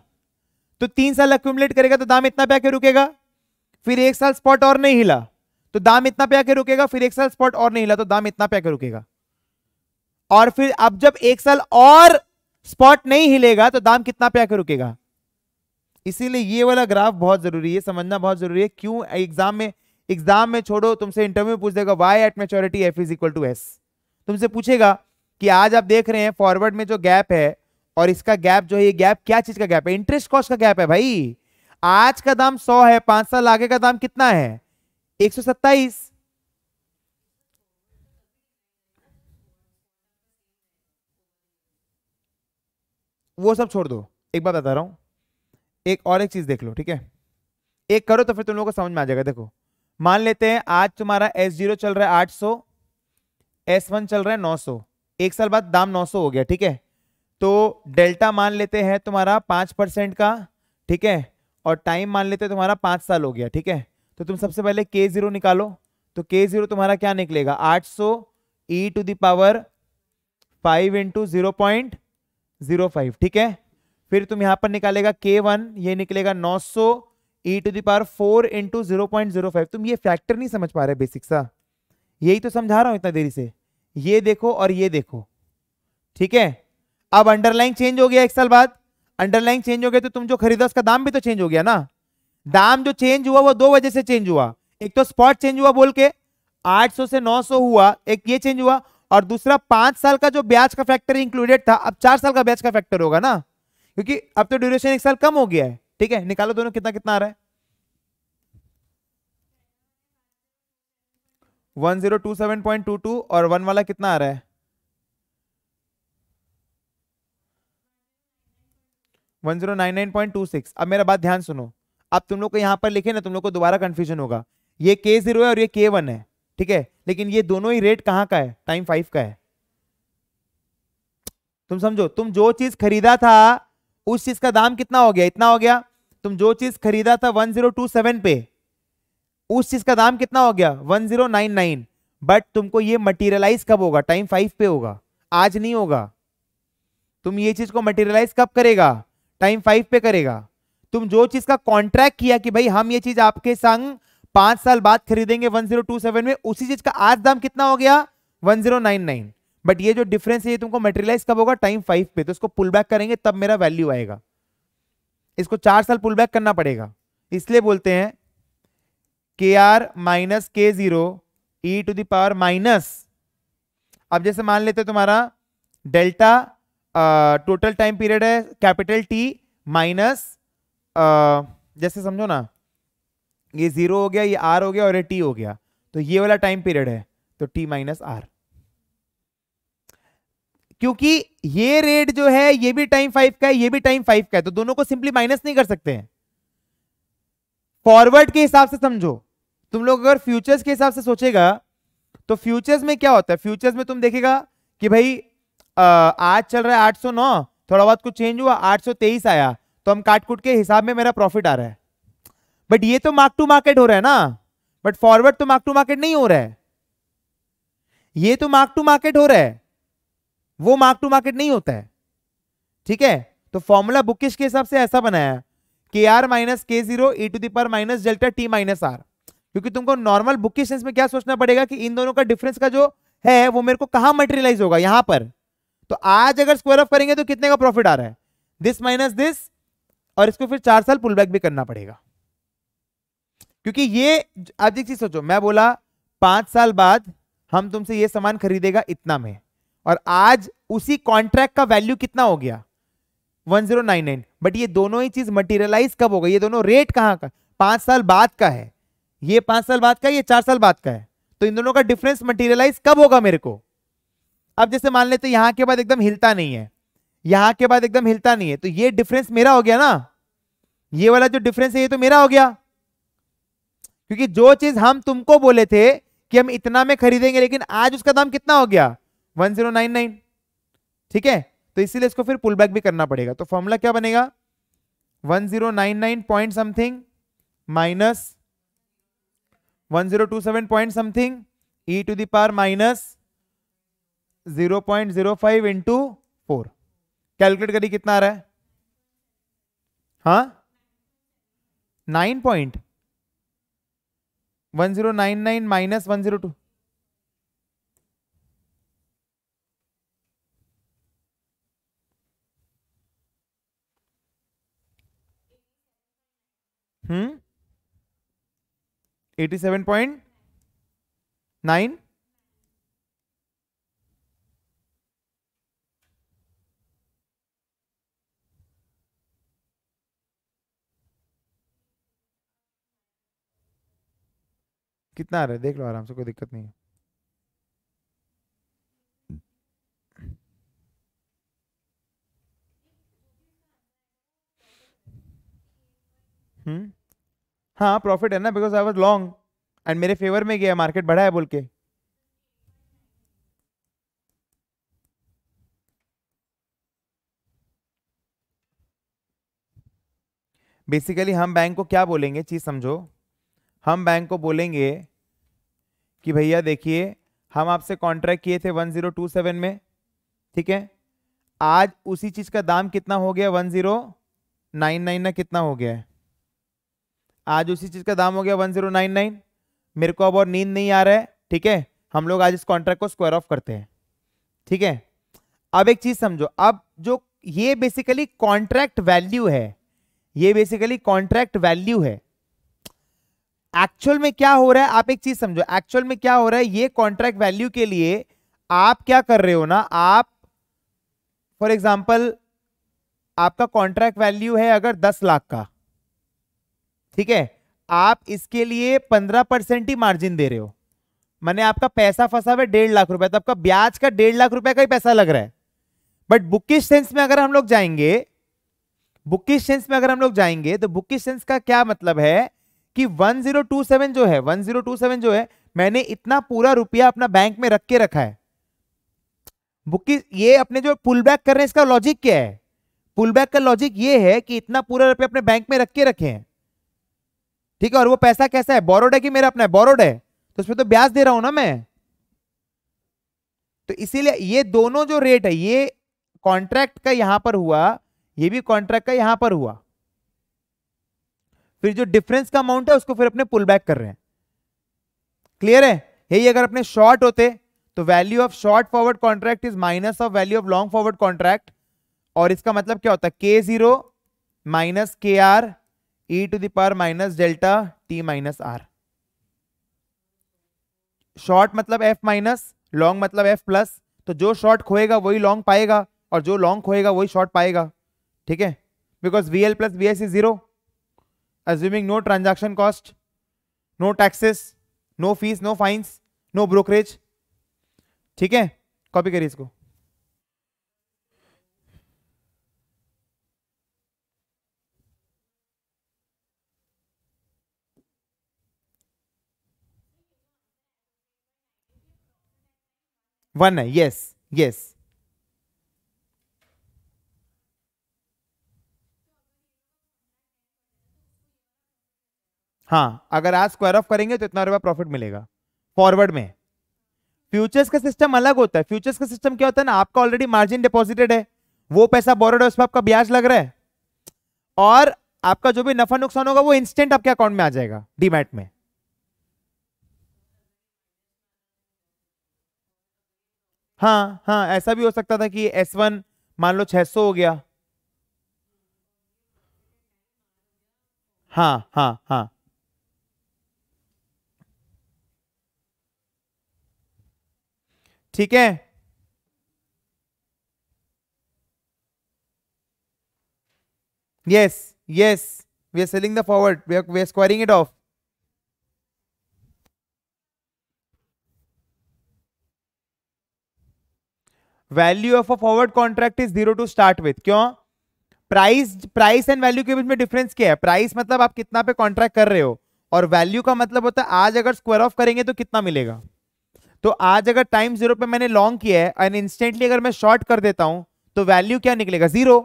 तो तीन साल अक्यूमुलेट करेगा तो दाम इतना पे आके रुकेगा फिर एक साल स्पॉट और नहीं हिला तो दाम इतना पे आके रुकेगा फिर एक साल स्पॉट और नहीं हिला तो दाम इतना पे आके रुकेगा और फिर अब जब एक साल और स्पॉट नहीं हिलेगा तो दाम कितना पे आकर रुकेगा इसीलिए ये वाला ग्राफ बहुत जरूरी है समझना बहुत जरूरी है क्यों एग्जाम में एग्जाम में छोड़ो तुमसे इंटरव्यू पूछ देगा why at maturity F is equal to S तुमसे पूछेगा कि आज आप देख रहे हैं फॉरवर्ड में जो गैप है और इसका गैप जो है ये गैप क्या चीज का गैप है इंटरेस्ट कॉस्ट का गैप है भाई आज का दाम सौ है पांच साल आगे का दाम कितना है एक सौ सत्ताईस वो सब छोड़ दो एक बात बता रहा हूँ एक और एक चीज़ देख लो ठीक है एक करो तो फिर तुम लोगों को समझ में आ जाएगा देखो मान लेते हैं आज तुम्हारा एस जीरो चल रहा है आठ सौ एस वन चल रहा है नौ सौ एक साल बाद दाम नौ सौ हो गया ठीक है तो डेल्टा मान लेते हैं तुम्हारा पाँच परसेंट का ठीक है और टाइम मान लेते हैं तुम्हारा पाँच साल हो गया ठीक है तो तुम सबसे पहले के ज़ीरो निकालो तो के ज़ीरो तुम्हारा क्या निकलेगा आठ सौ e to the power five into zero point zero five ठीक है फिर तुम यहां पर निकालेगा के वन ये निकलेगा नौ सौ e to the power four into zero point zero five तुम ये फैक्टर नहीं समझ पा रहे बेसिक सा यही तो समझा रहा हूं इतना देरी से ये देखो और ये देखो ठीक है अब अंडरलाइन चेंज हो गया एक साल बाद अंडरलाइन चेंज हो गया तो तुम जो खरीदा उसका दाम भी तो चेंज हो गया ना दाम जो चेंज हुआ वो दो वजह से चेंज हुआ एक तो स्पॉट चेंज हुआ बोल के 800 से 900 हुआ एक ये चेंज हुआ और दूसरा पांच साल का जो ब्याज का फैक्टर इंक्लूडेड था अब चार साल का ब्याज का फैक्टर होगा ना क्योंकि अब तो ड्यूरेशन एक साल कम हो गया है ठीक है निकालो दोनों कितना कितना आ रहा है one zero two seven point two two और वन वाला कितना आ रहा है one zero nine nine point two six अब मेरा बात ध्यान सुनो अब तुम लोग को यहां पर लिखे ना तुम लोग को दोबारा कंफ्यूजन होगा ये के जीरो है और ये के वन है ठीक है लेकिन ये दोनों ही रेट कहां का है टाइम फाइव का है तुम समझो तुम जो चीज खरीदा था उस चीज का दाम कितना हो गया इतना हो गया तुम जो चीज खरीदा था 1027 पे उस चीज का दाम कितना हो गया 1099 बट तुमको ये मटेरियलाइज कब होगा टाइम फाइव पे होगा आज नहीं होगा तुम ये चीज को मटेरियलाइज कब करेगा टाइम फाइव पे करेगा तुम जो चीज का कॉन्ट्रैक्ट किया कि भाई हम ये चीज आपके संग पांच साल बाद खरीदेंगे 1027 में उसी चीज का आज दाम कितना हो गया 1099 बट ये जो डिफरेंस है ये तुमको मेटेरियलाइज कब होगा टाइम फाइव पे तो इसको पुल बैक करेंगे तब मेरा वैल्यू आएगा इसको चार साल पुल बैक करना पड़ेगा इसलिए बोलते हैं K R minus K zero e to the power minus अब जैसे मान लेते तुम्हारा डेल्टा टोटल टाइम पीरियड है कैपिटल टी माइनस जैसे समझो ना ये जीरो हो गया ये आर हो गया और ये टी हो गया तो ये वाला टाइम पीरियड है तो टी माइनस आर क्योंकि ये रेट जो है ये भी टाइम फाइव का है ये भी टाइम फाइव का है तो दोनों को सिंपली माइनस नहीं कर सकते हैं फॉरवर्ड के हिसाब से समझो तुम लोग अगर फ्यूचर्स के हिसाब से सोचेगा तो फ्यूचर्स में क्या होता है फ्यूचर्स में तुम देखेगा कि भाई आज चल रहा है 809 थोड़ा बहुत कुछ चेंज हुआ 823 आया तो हम काट कुट के हिसाब में मेरा प्रॉफिट आ रहा है बट ये तो मार्क टू मार्केट हो रहा है ना बट फॉरवर्ड तो मार्क टू मार्केट नहीं हो रहा है ये तो मार्क टू मार्केट हो रहा है वो मार्क टू मार्केट नहीं होता है ठीक है तो फॉर्मूला बुकिश के हिसाब से ऐसा बनाया K R minus K zero e to the power minus delta T minus R क्योंकि तुमको नॉर्मल बुकिश में क्या सोचना पड़ेगा कि इन दोनों का डिफरेंस का जो है वो मेरे को कहां मटेरियलाइज होगा यहां पर तो आज अगर स्क्वायर ऑफ करेंगे तो कितने का प्रॉफिट आ रहा है दिस माइनस दिस और इसको फिर चार साल पुल बैक भी करना पड़ेगा क्योंकि ये आप एक चीज सोचो मैं बोला पांच साल बाद हम तुमसे ये सामान खरीदेगा इतना में और आज उसी कॉन्ट्रैक्ट का वैल्यू कितना हो गया 1099 बट ये दोनों ही चीज मटेरियलाइज कब होगा ये दोनों रेट कहां का पांच साल बाद का है ये पांच साल बाद का ये चार साल बाद का है तो इन दोनों का डिफरेंस मटेरियलाइज कब होगा मेरे को अब जैसे मान लेते तो यहां के बाद एकदम हिलता नहीं है यहां के बाद एकदम हिलता नहीं है तो ये डिफरेंस मेरा हो गया ना ये वाला जो डिफरेंस है ये तो मेरा हो गया क्योंकि जो चीज हम तुमको बोले थे कि हम इतना में खरीदेंगे लेकिन आज उसका दाम कितना हो गया 1099 ठीक है तो इसीलिए इसको फिर पुल बैक भी करना पड़ेगा तो फॉर्मूला क्या बनेगा 1099 point something minus 1027 point something e to the power minus 0.05 point zero five into four calculate करिए कितना आ रहा है हाँ nine point one zero nine nine minus one zero two hmm eighty seven point nine कितना आ रहा है देख लो आराम से कोई दिक्कत नहीं है हम्म। हाँ प्रॉफिट है ना because I was long and मेरे फेवर में गया मार्केट बढ़ा है बोल के बेसिकली हम बैंक को क्या बोलेंगे चीज़ समझो हम बैंक को बोलेंगे कि भैया देखिए हम आपसे कॉन्ट्रैक्ट किए थे 1027 में ठीक है आज उसी चीज का दाम कितना हो गया 1099 ना कितना हो गया है आज उसी चीज का दाम हो गया 1099 मेरे को अब और नींद नहीं आ रहा है ठीक है हम लोग आज इस कॉन्ट्रैक्ट को स्क्वायर ऑफ करते हैं ठीक है अब एक चीज समझो अब जो ये बेसिकली कॉन्ट्रैक्ट वैल्यू है ये बेसिकली कॉन्ट्रैक्ट वैल्यू है एक्चुअल में क्या हो रहा है आप एक चीज समझो एक्चुअल में क्या हो रहा है ये कॉन्ट्रैक्ट वैल्यू के लिए आप क्या कर रहे हो ना आप फॉर एग्जाम्पल आपका कॉन्ट्रैक्ट वैल्यू है अगर दस लाख का ठीक है आप इसके लिए पंद्रह परसेंट ही मार्जिन दे रहे हो मैंने आपका पैसा फंसा हुआ डेढ़ लाख रुपए तो आपका ब्याज का डेढ़ लाख रुपए का ही पैसा लग रहा है बट बुकिश सेंस में अगर हम लोग जाएंगे बुकिश सेंस में अगर हम लोग जाएंगे तो बुकिश सेंस का क्या मतलब है कि 1027 जो है 1027 जो है मैंने इतना पूरा रुपया अपना बैंक में रख के रखा है बुक की ये अपने जो पुल बैक कर रहे हैं इसका लॉजिक क्या है पुल बैक का लॉजिक ये है कि इतना पूरा रुपया अपने बैंक में रख के रखे हैं ठीक है और वो पैसा कैसा है बोरोड है कि मेरा अपना है बोरोड है तो उसमें तो ब्याज दे रहा हूं ना मैं तो इसीलिए ये दोनों जो रेट है ये कॉन्ट्रैक्ट का यहां पर हुआ ये भी कॉन्ट्रैक्ट का यहां पर हुआ फिर जो डिफरेंस का अमाउंट है उसको फिर अपने पुल बैक कर रहे हैं क्लियर है ये अगर अपने शॉर्ट होते तो value of short forward contract is minus of value of long forward contract और इसका मतलब क्या होता है K zero minus K R e to the power minus delta T minus R short मतलब एफ माइनस लॉन्ग मतलब एफ प्लस तो जो शॉर्ट खोएगा वही लॉन्ग पाएगा और जो लॉन्ग खोएगा वही शॉर्ट पाएगा ठीक है because V L plus V S is zero assuming no transaction cost, no taxes, no fees, no fines, no brokerage. ठीक है कॉपी करिए इसको वन है यस यस हाँ अगर आज स्क्वायर ऑफ करेंगे तो इतना रुपया प्रॉफिट मिलेगा फॉरवर्ड में फ्यूचर्स का सिस्टम अलग होता है फ्यूचर्स का सिस्टम क्या होता है ना आपका ऑलरेडी मार्जिन डिपॉजिटेड है वो पैसा बोरड है उसमें आपका ब्याज लग रहा है और आपका जो भी नफा नुकसान होगा वो इंस्टेंट आपके अकाउंट में आ जाएगा डीमैट में हाँ हाँ ऐसा भी हो सकता था कि एस वन मान लो 600 हो गया हाँ हाँ हाँ ठीक है yes yes we are selling the forward we are squaring it off value of a forward contract is zero to start with क्यों प्राइस प्राइस एंड वैल्यू के बीच में डिफरेंस क्या है प्राइस मतलब आप कितना पे कॉन्ट्रैक्ट कर रहे हो और वैल्यू का मतलब होता है आज अगर स्क्वायर ऑफ करेंगे तो कितना मिलेगा तो आज अगर टाइम जीरो पे मैंने लॉन्ग किया है एंड इंस्टेंटली अगर मैं शॉर्ट कर देता हूं तो वैल्यू क्या निकलेगा जीरो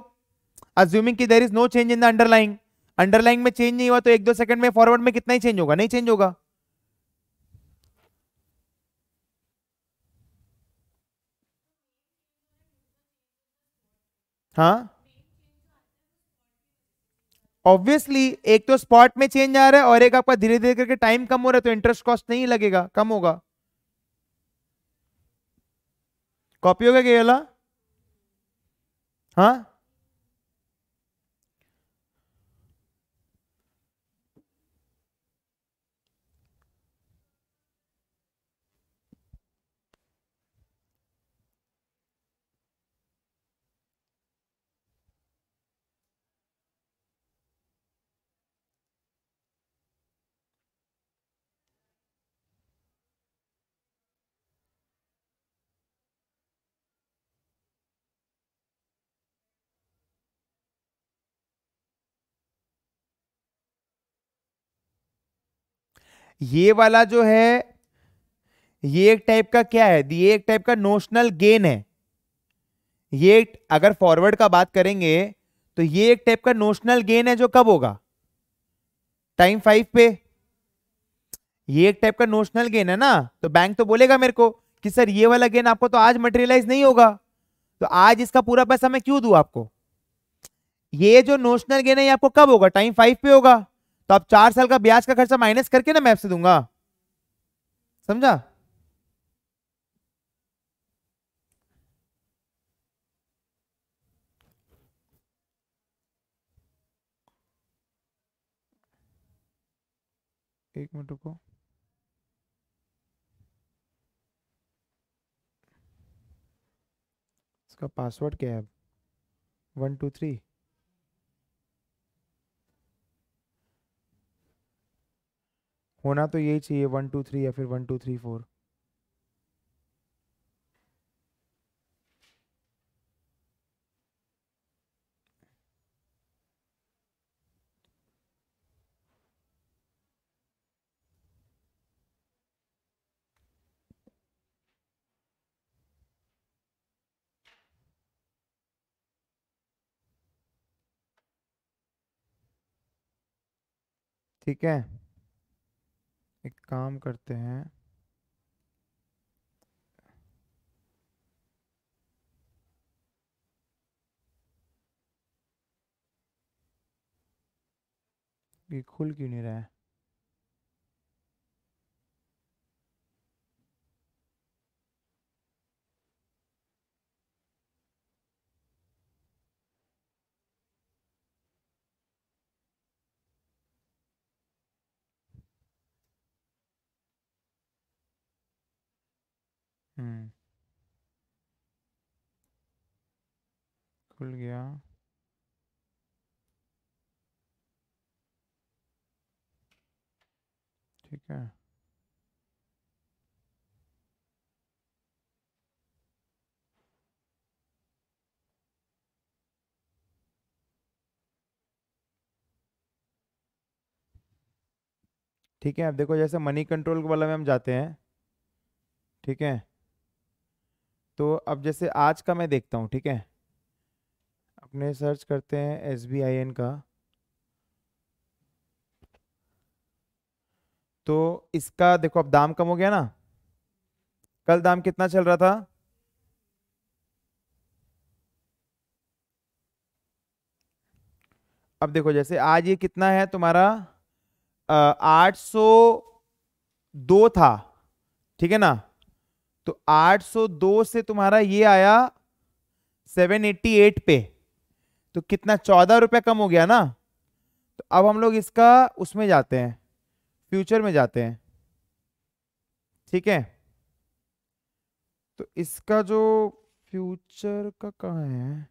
अज्यूमिंग की there is no change in the underlying underlying में चेंज नहीं हुआ तो एक दो सेकंड में फॉरवर्ड में कितना ही चेंज होगा नहीं चेंज होगा हाँ ऑब्वियसली एक तो स्पॉट में चेंज आ रहा है और एक आपका धीरे धीरे करके टाइम कम हो रहा है तो इंटरेस्ट कॉस्ट नहीं लगेगा कम होगा कॉपी हो गया ये हाँ ये वाला जो है ये एक टाइप का क्या है ये एक टाइप का नोशनल गेन है ये अगर फॉरवर्ड का बात करेंगे तो ये एक टाइप का नोशनल गेन है जो कब होगा टाइम फाइव पे ये एक टाइप का नोशनल गेन है ना तो बैंक तो बोलेगा मेरे को कि सर ये वाला गेन आपको तो आज मटेरियलाइज नहीं होगा तो आज इसका पूरा पैसा मैं क्यों दू आपको ये जो नोशनल गेन है ये आपको कब होगा टाइम फाइव पे होगा तो आप चार साल का ब्याज का खर्चा माइनस करके ना मैं आपसे दूंगा समझा एक मिनट रुको इसका पासवर्ड क्या है वन टू थ्री होना तो यही चाहिए वन टू थ्री या फिर वन टू थ्री फोर ठीक है एक काम करते हैं ये खुल क्यों नहीं रहा है खुल गया ठीक है ठीक है अब देखो जैसे मनी कंट्रोल वाला में हम जाते हैं ठीक है तो अब जैसे आज का मैं देखता हूँ ठीक है अपने सर्च करते हैं एस बी आई एन का तो इसका देखो अब दाम कम हो गया ना कल दाम कितना चल रहा था अब देखो जैसे आज ये कितना है तुम्हारा आठ सौ दो था ठीक है ना तो 802 से तुम्हारा ये आया 788 पे तो कितना चौदह रुपये कम हो गया ना तो अब हम लोग इसका उसमें जाते हैं फ्यूचर में जाते हैं ठीक है तो इसका जो फ्यूचर का कहा है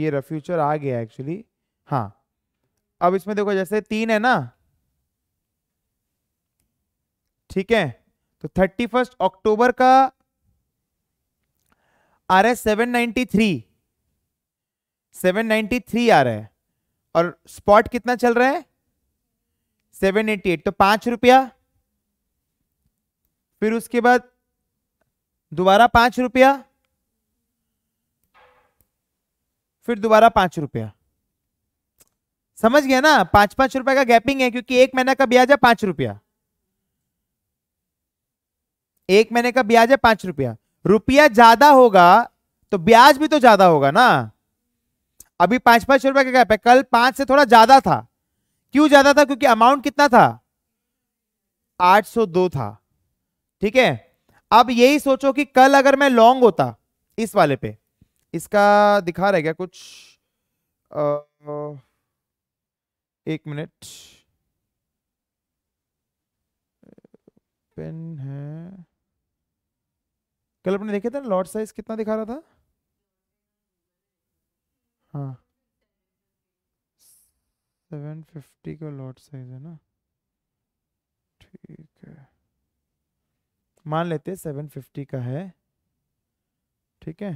ये रहा फ्यूचर आ गया एक्चुअली हाँ अब इसमें देखो जैसे तीन है ना ठीक है तो थर्टी फर्स्ट अक्टूबर का आ रहा है seven ninety three seven ninety three आ रहा है और स्पॉट कितना चल रहा है सेवन एट्टी एट तो पांच रुपया फिर उसके बाद दोबारा पांच रुपया फिर दोबारा पांच रुपया समझ गया ना पांच पांच रुपए का गैपिंग है क्योंकि एक महीना का ब्याज है पांच रुपया एक महीने का ब्याज है पांच रुपया रुपया ज्यादा होगा तो ब्याज भी तो ज्यादा होगा ना अभी पांच पांच रुपया का गैप है कल पांच से थोड़ा ज्यादा था क्यों ज्यादा था क्योंकि अमाउंट कितना था 802 था ठीक है अब यही सोचो कि कल अगर मैं लॉन्ग होता इस वाले पे इसका दिखा रहेगा कुछ आ, एक मिनट पेन है कल अपने देखे थे ना लॉट साइज कितना दिखा रहा था हाँ सेवन फिफ्टी का लॉट साइज है ना ठीक है मान लेते सेवन फिफ्टी का है ठीक है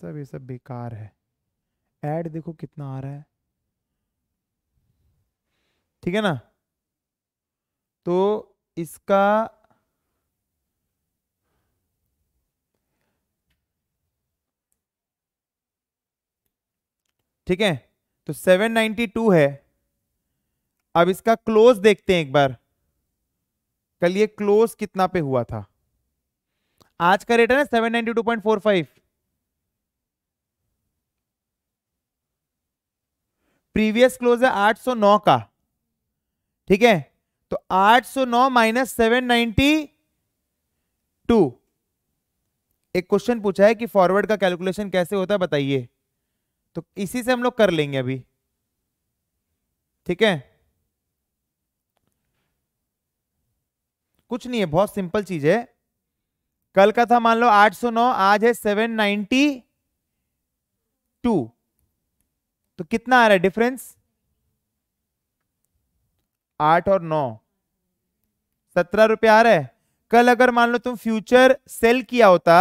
सब ये सब बेकार है एड देखो कितना आ रहा है ठीक है ना तो इसका ठीक है तो 792 है अब इसका क्लोज देखते हैं एक बार कल ये क्लोज कितना पे हुआ था आज का रेट है ना 792.45 प्रीवियस क्लोज है 809 का ठीक है तो 809 सौ नौ माइनस सेवन एक क्वेश्चन पूछा है कि फॉरवर्ड का कैलकुलेशन कैसे होता है बताइए तो इसी से हम लोग कर लेंगे अभी ठीक है कुछ नहीं है बहुत सिंपल चीज है कल का था मान लो 809 आज है 792 तो कितना आ रहा है डिफरेंस आठ और नौ सत्रह रुपये आ रहा है कल अगर मान लो तुम फ्यूचर सेल किया होता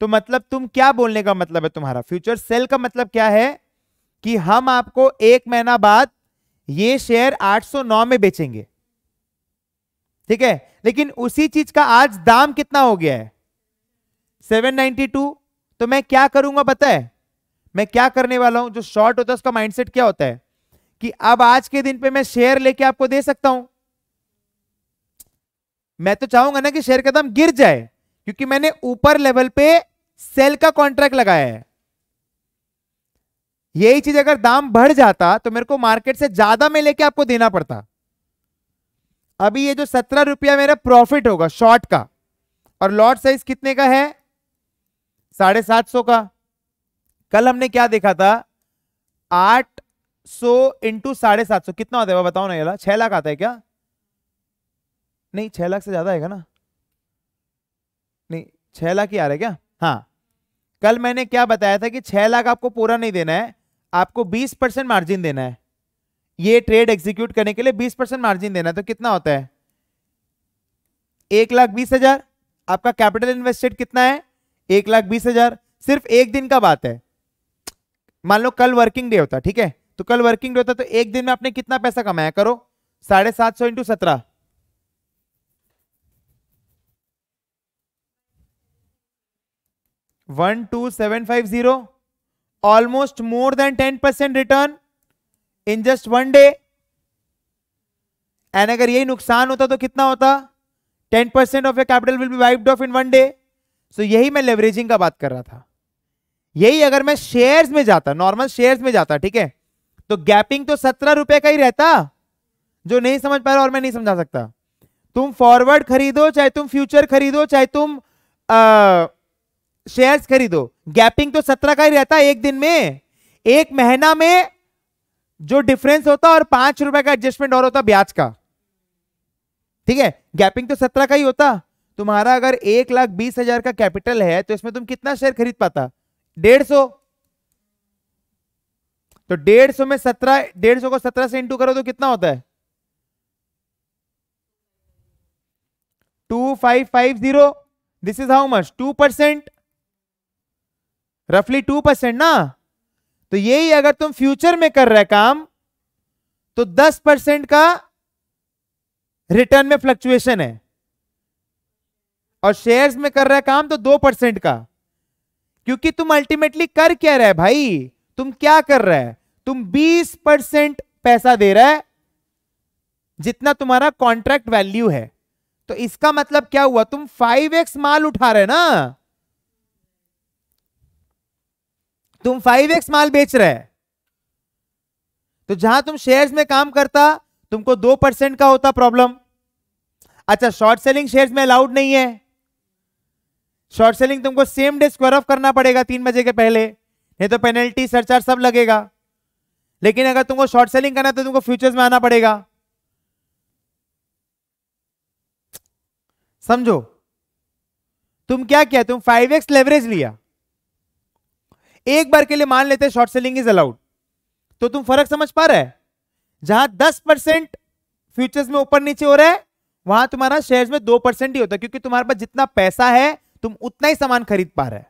तो मतलब तुम क्या बोलने का मतलब है तुम्हारा फ्यूचर सेल का मतलब क्या है कि हम आपको एक महीना बाद ये शेयर 809 में बेचेंगे ठीक है लेकिन उसी चीज का आज दाम कितना हो गया है 792 तो मैं क्या करूंगा बताए मैं क्या करने वाला हूं जो शॉर्ट होता है उसका माइंडसेट क्या होता है कि अब आज के दिन पे मैं शेयर लेके आपको दे सकता हूं मैं तो चाहूंगा ना कि शेयर का दाम गिर जाए क्योंकि मैंने ऊपर लेवल पे सेल का कॉन्ट्रैक्ट लगाया है यही चीज अगर दाम बढ़ जाता तो मेरे को मार्केट से ज्यादा में लेके आपको देना पड़ता अभी ये जो सत्रह रुपया मेरा प्रॉफिट होगा शॉर्ट का और लॉट साइज कितने का है साढ़े सात सौ का कल हमने क्या देखा था आठ सौ इंटू साढ़े सात सौ कितना आता है बताओ ना ये छह लाख आता है क्या नहीं छह लाख से ज्यादा आएगा ना नहीं छह लाख ही आ रहा है क्या हाँ कल मैंने क्या बताया था कि छह लाख आपको पूरा नहीं देना है आपको बीस परसेंट मार्जिन देना है ये ट्रेड एग्जीक्यूट करने के लिए बीस परसेंट मार्जिन देना है तो कितना होता है एक लाख बीस हजार आपका कैपिटल इन्वेस्टेड कितना है एक लाख बीस हजार सिर्फ एक दिन का बात है मान लो कल वर्किंग डे होता ठीक है तो कल वर्किंग डे होता तो एक दिन में आपने कितना पैसा कमाया करो साढ़े सात सौ इंटू सत्रह one two seven five zero almost more than ten percent return in just one day and अगर यही नुकसान होता तो कितना होता ten percent of a capital will be wiped off in one day so यही मैं लेवरेजिंग का बात कर रहा था यही अगर मैं शेयर्स में जाता नॉर्मल शेयर्स में जाता ठीक है तो गैपिंग तो सत्रह रुपए का ही रहता जो नहीं समझ पा रहा और मैं नहीं समझा सकता तुम फॉरवर्ड खरीदो चाहे तुम फ्यूचर खरीदो चाहे तुम शेयर्स खरीदो गैपिंग तो सत्रह का ही रहता एक दिन में एक महीना में जो डिफरेंस होता और पांच रुपए का एडजस्टमेंट और होता ब्याज का ठीक है गैपिंग तो सत्रह का ही होता तुम्हारा अगर एक लाख बीस हजार का कैपिटल है तो इसमें तुम कितना शेयर खरीद पाता डेढ़ सौ तो डेढ़ सौ में सत्रह डेढ़ सौ को सत्रह से इंटू करो तो कितना होता है two five five zero this is how much two percent रफली टू परसेंट ना तो यही अगर तुम फ्यूचर में कर रहे काम तो दस परसेंट का रिटर्न में फ्लक्चुएशन है और शेयर्स में कर रहा है काम तो दो परसेंट का क्योंकि तुम अल्टीमेटली कर क्या रहे भाई तुम क्या कर रहे है तुम 20 परसेंट पैसा दे रहा है जितना तुम्हारा कॉन्ट्रैक्ट वैल्यू है तो इसका मतलब क्या हुआ तुम 5x माल उठा रहे ना तुम 5x माल बेच रहे तो जहां तुम शेयर्स में काम करता तुमको दो परसेंट का होता प्रॉब्लम अच्छा शॉर्ट सेलिंग शेयर्स में अलाउड नहीं है शॉर्ट सेलिंग तुमको सेम डे स्क्वायर ऑफ करना पड़ेगा तीन बजे के पहले नहीं तो पेनल्टी सरचार्ज सब लगेगा लेकिन अगर तुमको शॉर्ट सेलिंग करना है तो तुमको फ्यूचर्स में आना पड़ेगा समझो तुम क्या किया तुम फाइव एक्स लेवरेज लिया एक बार के लिए मान लेते शॉर्ट सेलिंग इज अलाउड तो तुम फर्क समझ पा रहे जहां दस परसेंट फ्यूचर्स में ऊपर नीचे हो रहा है वहां तुम्हारा शेयर्स में दो परसेंट ही होता है क्योंकि तुम्हारे पास जितना पैसा है तुम उतना ही सामान खरीद पा रहे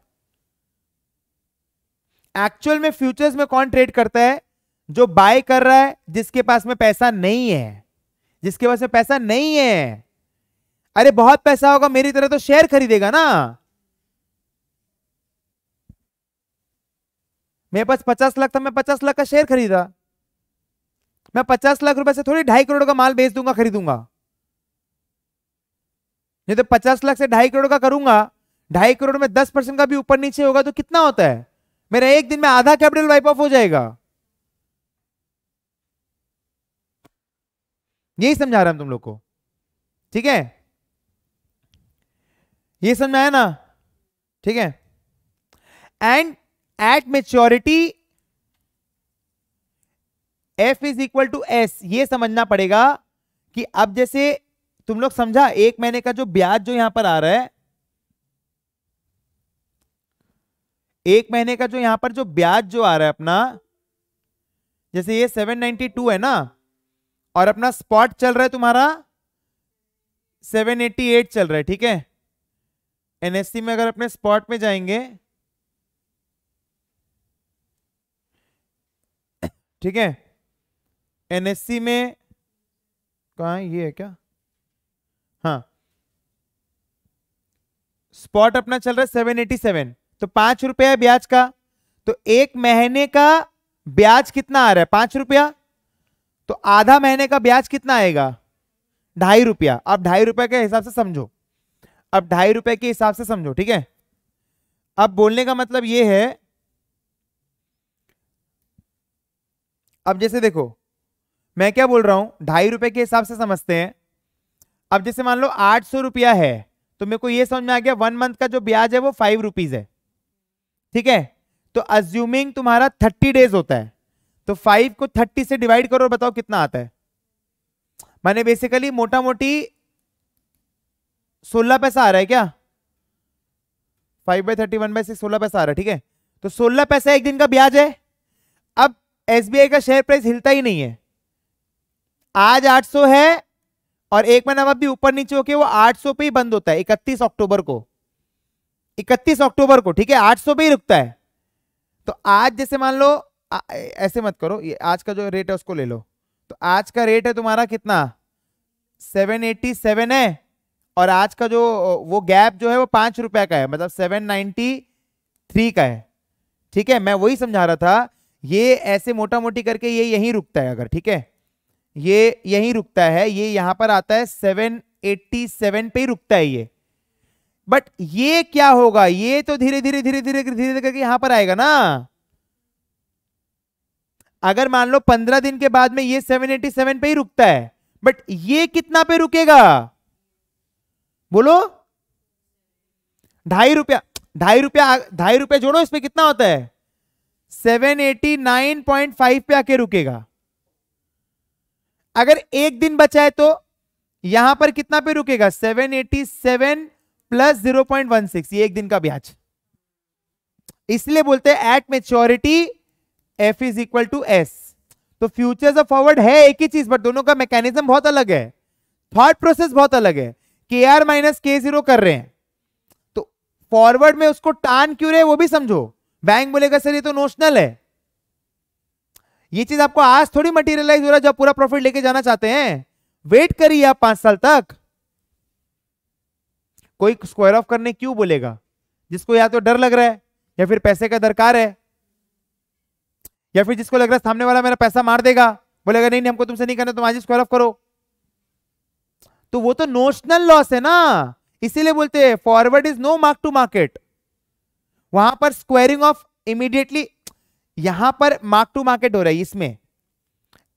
एक्चुअल में फ्यूचर्स में कौन ट्रेड करता है जो बाय कर रहा है जिसके पास में पैसा नहीं है जिसके पास में पैसा नहीं है अरे बहुत पैसा होगा मेरी तरह तो शेयर खरीदेगा ना मेरे पास पचास लाख था मैं पचास लाख का शेयर खरीदा मैं पचास लाख रुपए से थोड़ी ढाई करोड़ का माल बेच दूंगा खरीदूंगा नहीं तो पचास लाख से ढाई करोड़ का करूंगा ढाई करोड़ में दस परसेंट का भी ऊपर नीचे होगा तो कितना होता है मेरा एक दिन में आधा कैपिटल वाइप ऑफ हो जाएगा यही समझा रहा हम तुम लोग को ठीक है ये समझ आया ना ठीक है and at maturity F is equal to S ये समझना पड़ेगा कि अब जैसे तुम लोग समझा एक महीने का जो ब्याज जो यहां पर आ रहा है एक महीने का जो यहां पर जो ब्याज जो आ रहा है अपना जैसे ये 792 है ना और अपना स्पॉट चल रहा है तुम्हारा 788 चल रहा है ठीक है एनएससी में अगर अपने स्पॉट में जाएंगे ठीक है एनएससी में कहा ये है क्या हाँ स्पॉट अपना चल रहा है सेवन एटी सेवन तो पांच रुपया ब्याज का तो एक महीने का ब्याज कितना आ रहा है पांच रुपया तो आधा महीने का ब्याज कितना आएगा ढाई रुपया अब ढाई रुपए के हिसाब से समझो अब ढाई रुपए के हिसाब से समझो ठीक है अब बोलने का मतलब यह है अब जैसे देखो मैं क्या बोल रहा हूं ढाई रुपए के हिसाब से समझते हैं अब जैसे मान लो आठ सौ रुपया है तो मेरे को यह समझ में आ गया वन मंथ का जो ब्याज है वो फाइव रुपीज है ठीक है तो अज्यूमिंग तुम्हारा थर्टी डेज होता है तो फाइव को थर्टी से डिवाइड करो बताओ कितना आता है मैंने बेसिकली मोटा मोटी सोलह पैसा आ रहा है क्या five by thirty one by six सोलह पैसा आ रहा है ठीक है तो सोलह पैसा एक दिन का ब्याज है अब एस का शेयर प्राइस हिलता ही नहीं है आज 800 है और एक महीना बाद भी ऊपर नीचे होके वो 800 पे ही बंद होता है 31 अक्टूबर को 31 अक्टूबर को ठीक है 800 पे ही रुकता है तो आज जैसे मान लो ऐसे मत करो ये आज का जो रेट है उसको ले लो तो आज का रेट है तुम्हारा कितना 787 है और आज का जो वो गैप जो है वो पांच रुपए का है मतलब 793 का है ठीक है मैं वही समझा रहा था ये ऐसे मोटा मोटी करके ये यहीं रुकता है अगर ठीक है ये यहीं रुकता है ये यहां पर आता है 787 पे ही रुकता है ये बट ये क्या होगा ये तो धीरे धीरे धीरे धीरे धीरे करके यहां पर आएगा ना अगर मान लो पंद्रह दिन के बाद में ये सेवन एटी सेवन पे ही रुकता है बट ये कितना पे रुकेगा बोलो ढाई रुपया ढाई रुपया ढाई रुपया जोड़ो इसमें कितना होता है seven eighty nine point five पे आके रुकेगा अगर एक दिन बचा है तो यहां पर कितना पे रुकेगा seven eighty seven plus zero point one six ये एक दिन का ब्याज इसलिए बोलते हैं at maturity F is equal to S तो फ्यूचर्स और फॉरवर्ड है एक ही चीज बट दोनों का मैकेनिज्म बहुत अलग है थॉट प्रोसेस बहुत अलग है के आर माइनस के जीरो कर रहे हैं तो फॉरवर्ड में उसको टान क्यों रहे वो भी समझो बैंक बोलेगा सर ये तो नोशनल है ये चीज आपको आज थोड़ी मटेरियलाइज हो रहा है जब पूरा प्रॉफिट लेके जाना चाहते हैं वेट करिए आप पांच साल तक कोई स्क्वायर ऑफ करने क्यों बोलेगा जिसको या तो डर लग रहा है या फिर पैसे का दरकार है या फिर जिसको लग रहा है सामने वाला मेरा पैसा मार देगा बोलेगा नहीं नहीं हमको तुमसे नहीं करना तुम आज स्क्वायर ऑफ करो तो वो तो नोशनल लॉस है ना इसीलिए बोलते हैं forward is no mark to market वहां पर स्क्वायरिंग ऑफ इमीडिएटली यहां पर मार्क टू मार्केट हो रहा है इसमें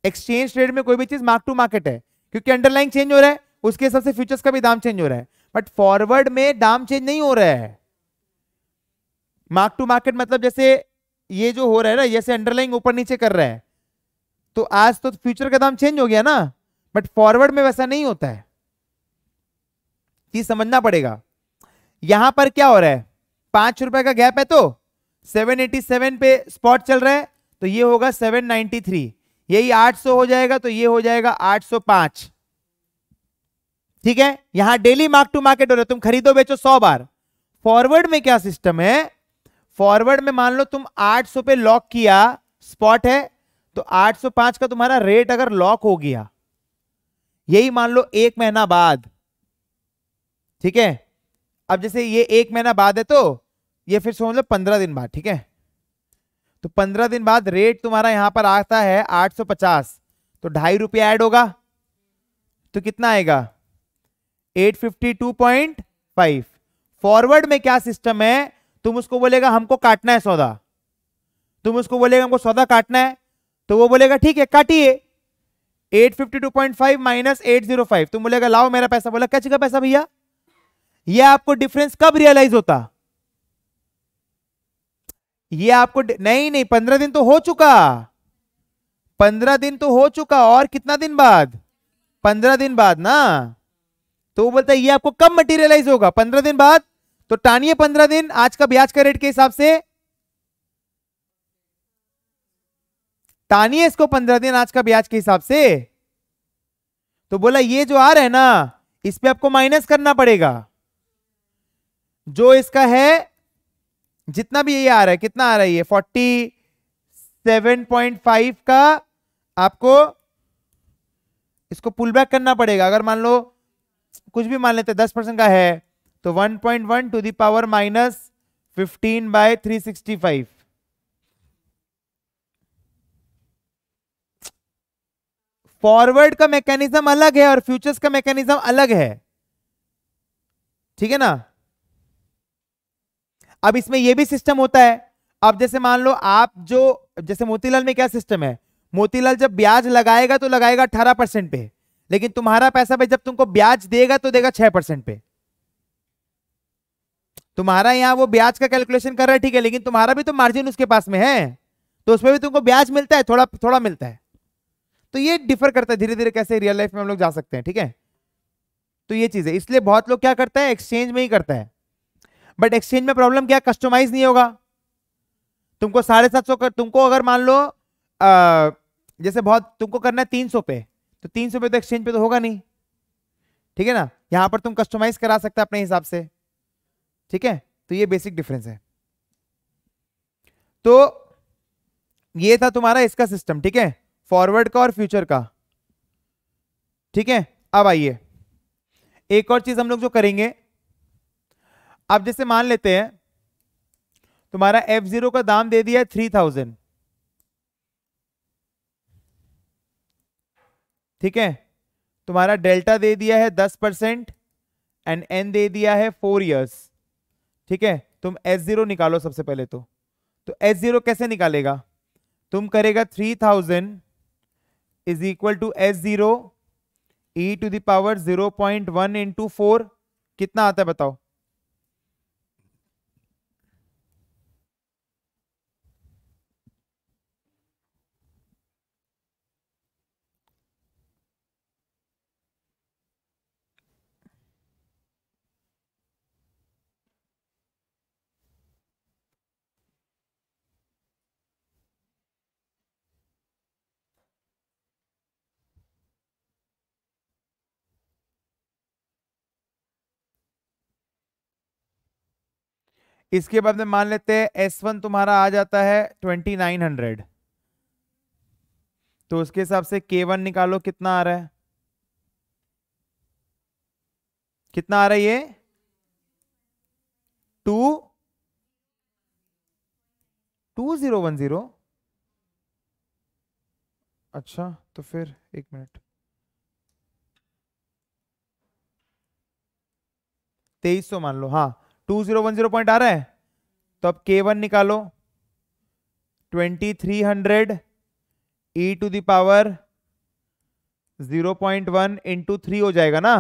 एक्सचेंज ट्रेड में कोई भी चीज मार्क टू मार्केट है क्योंकि अंडरलाइन चेंज हो रहा है उसके हिसाब से फ्यूचर्स का भी दाम चेंज हो रहा है बट फॉरवर्ड में दाम चेंज नहीं हो रहा है मार्क टू मार्केट मतलब जैसे ये जो हो रहा है ना जैसे अंडरलाइंग ऊपर नीचे कर रहा है तो आज तो फ्यूचर का दाम चेंज हो गया ना बट फॉरवर्ड में वैसा नहीं होता है चीज समझना पड़ेगा यहां पर क्या हो रहा है पांच रुपए का गैप है तो 787 पे स्पॉट चल रहा है तो ये होगा 793 यही 800 हो जाएगा तो ये हो जाएगा 805 ठीक है यहां डेली मार्क टू मार्केट हो रहा है तुम खरीदो बेचो 100 बार फॉरवर्ड में क्या सिस्टम है फॉरवर्ड में मान लो तुम 800 पे लॉक किया स्पॉट है तो 805 का तुम्हारा रेट अगर लॉक हो गया यही मान लो एक महीना बाद ठीक है अब जैसे ये एक महीना बाद है तो ये फिर समझ लो पंद्रह दिन बाद ठीक है तो पंद्रह दिन बाद रेट तुम्हारा यहां पर आता है आठ सौ पचास तो ढाई रुपया ऐड होगा तो कितना आएगा eight fifty two point five forward में क्या सिस्टम है तुम उसको बोलेगा हमको काटना है सौदा तुम उसको बोलेगा हमको सौदा काटना है तो वो बोलेगा ठीक है काटिए 852.5 माइनस 805 तुम बोलेगा लाओ मेरा पैसा बोला क्या चीज पैसा भैया ये आपको डिफरेंस कब रियलाइज होता ये आपको नहीं नहीं पंद्रह दिन तो हो चुका पंद्रह दिन तो हो चुका और कितना दिन बाद पंद्रह दिन बाद ना तो वो बोलता है ये आपको कब मटीरियलाइज होगा पंद्रह दिन बाद तो टानिए पंद्रह दिन आज का ब्याज का रेट के हिसाब से टानिए इसको पंद्रह दिन आज का ब्याज के हिसाब से तो बोला ये जो आ रहा है ना इस पे आपको माइनस करना पड़ेगा जो इसका है जितना भी ये आ रहा है कितना आ रहा है ये फोर्टी सेवन पॉइंट फाइव का आपको इसको पुल बैक करना पड़ेगा अगर मान लो कुछ भी मान लेते दस परसेंट का है तो 1.1 point one to the power minus fifteen by three sixty five forward का मैकेनिज्म अलग है और फ्यूचर्स का मैकेनिज्म अलग है ठीक है ना अब इसमें यह भी सिस्टम होता है अब जैसे मान लो आप जो जैसे मोतीलाल में क्या सिस्टम है मोतीलाल जब ब्याज लगाएगा तो लगाएगा अठारह परसेंट पे लेकिन तुम्हारा पैसा भाई जब तुमको ब्याज देगा तो देगा छह परसेंट पे तुम्हारा यहाँ वो ब्याज का कैलकुलेशन कर रहा है ठीक है लेकिन तुम्हारा भी तो मार्जिन उसके पास में है तो उसमें भी तुमको ब्याज मिलता है थोड़ा थोड़ा मिलता है तो ये डिफर करता है धीरे धीरे कैसे रियल लाइफ में हम लोग जा सकते हैं ठीक है तो ये चीज है इसलिए बहुत लोग क्या करता है एक्सचेंज में ही करता है बट एक्सचेंज में प्रॉब्लम क्या कस्टमाइज नहीं होगा तुमको साढ़े सात सौ तुमको अगर मान लो आ, जैसे बहुत तुमको करना है तीन सौ पे तो तीन सौ पे तो एक्सचेंज पे तो होगा नहीं ठीक है ना यहां पर तुम कस्टमाइज करा सकते अपने हिसाब से ठीक है तो ये बेसिक डिफरेंस है तो ये था तुम्हारा इसका सिस्टम ठीक है फॉरवर्ड का और फ्यूचर का ठीक है अब आइए एक और चीज हम लोग जो करेंगे अब जैसे मान लेते हैं तुम्हारा एफ जीरो का दाम दे दिया थ्री थाउजेंड ठीक है तुम्हारा डेल्टा दे दिया है दस परसेंट एंड एन दे दिया है फोर इयर्स ठीक है तुम एस जीरो निकालो सबसे पहले तो तो एस जीरो कैसे निकालेगा तुम करेगा three thousand is equal to S zero e to the power zero point one into four कितना आता है बताओ इसके बाद में मान लेते हैं एस वन तुम्हारा आ जाता है ट्वेंटी नाइन हंड्रेड तो उसके हिसाब से के वन निकालो कितना आ रहा है कितना आ रहा है ये two two zero one zero अच्छा तो फिर एक मिनट तेईस सौ मान लो हाँ two zero one zero point आ रहा है तो अब के वन निकालो twenty three hundred e to the power zero point one into three हो जाएगा ना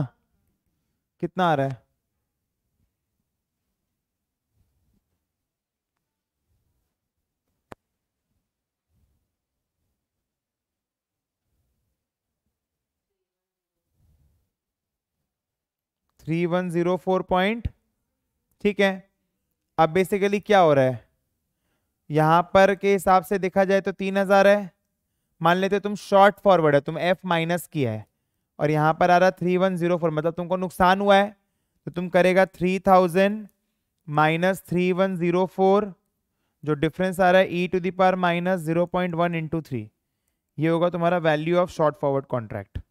कितना आ रहा है three one zero four point ठीक है अब बेसिकली क्या हो रहा है यहां पर के हिसाब से देखा जाए तो तीन हजार है मान लेते तुम शॉर्ट फॉरवर्ड है तुम एफ माइनस की है और यहां पर आ रहा थ्री वन जीरो फोर मतलब तुमको नुकसान हुआ है तो तुम करेगा three thousand minus three one zero four जो डिफरेंस आ रहा है e to the minus zero point one into three ये होगा तुम्हारा value of short forward contract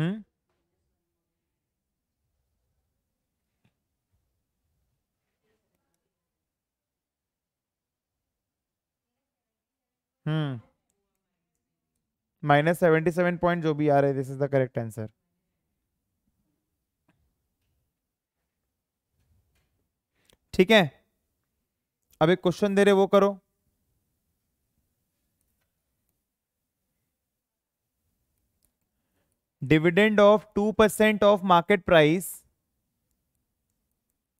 hmm hmm minus seventy seven point जो भी आ रहे this is the correct answer ठीक है अब एक क्वेश्चन दे रहे वो करो dividend of 2% of market price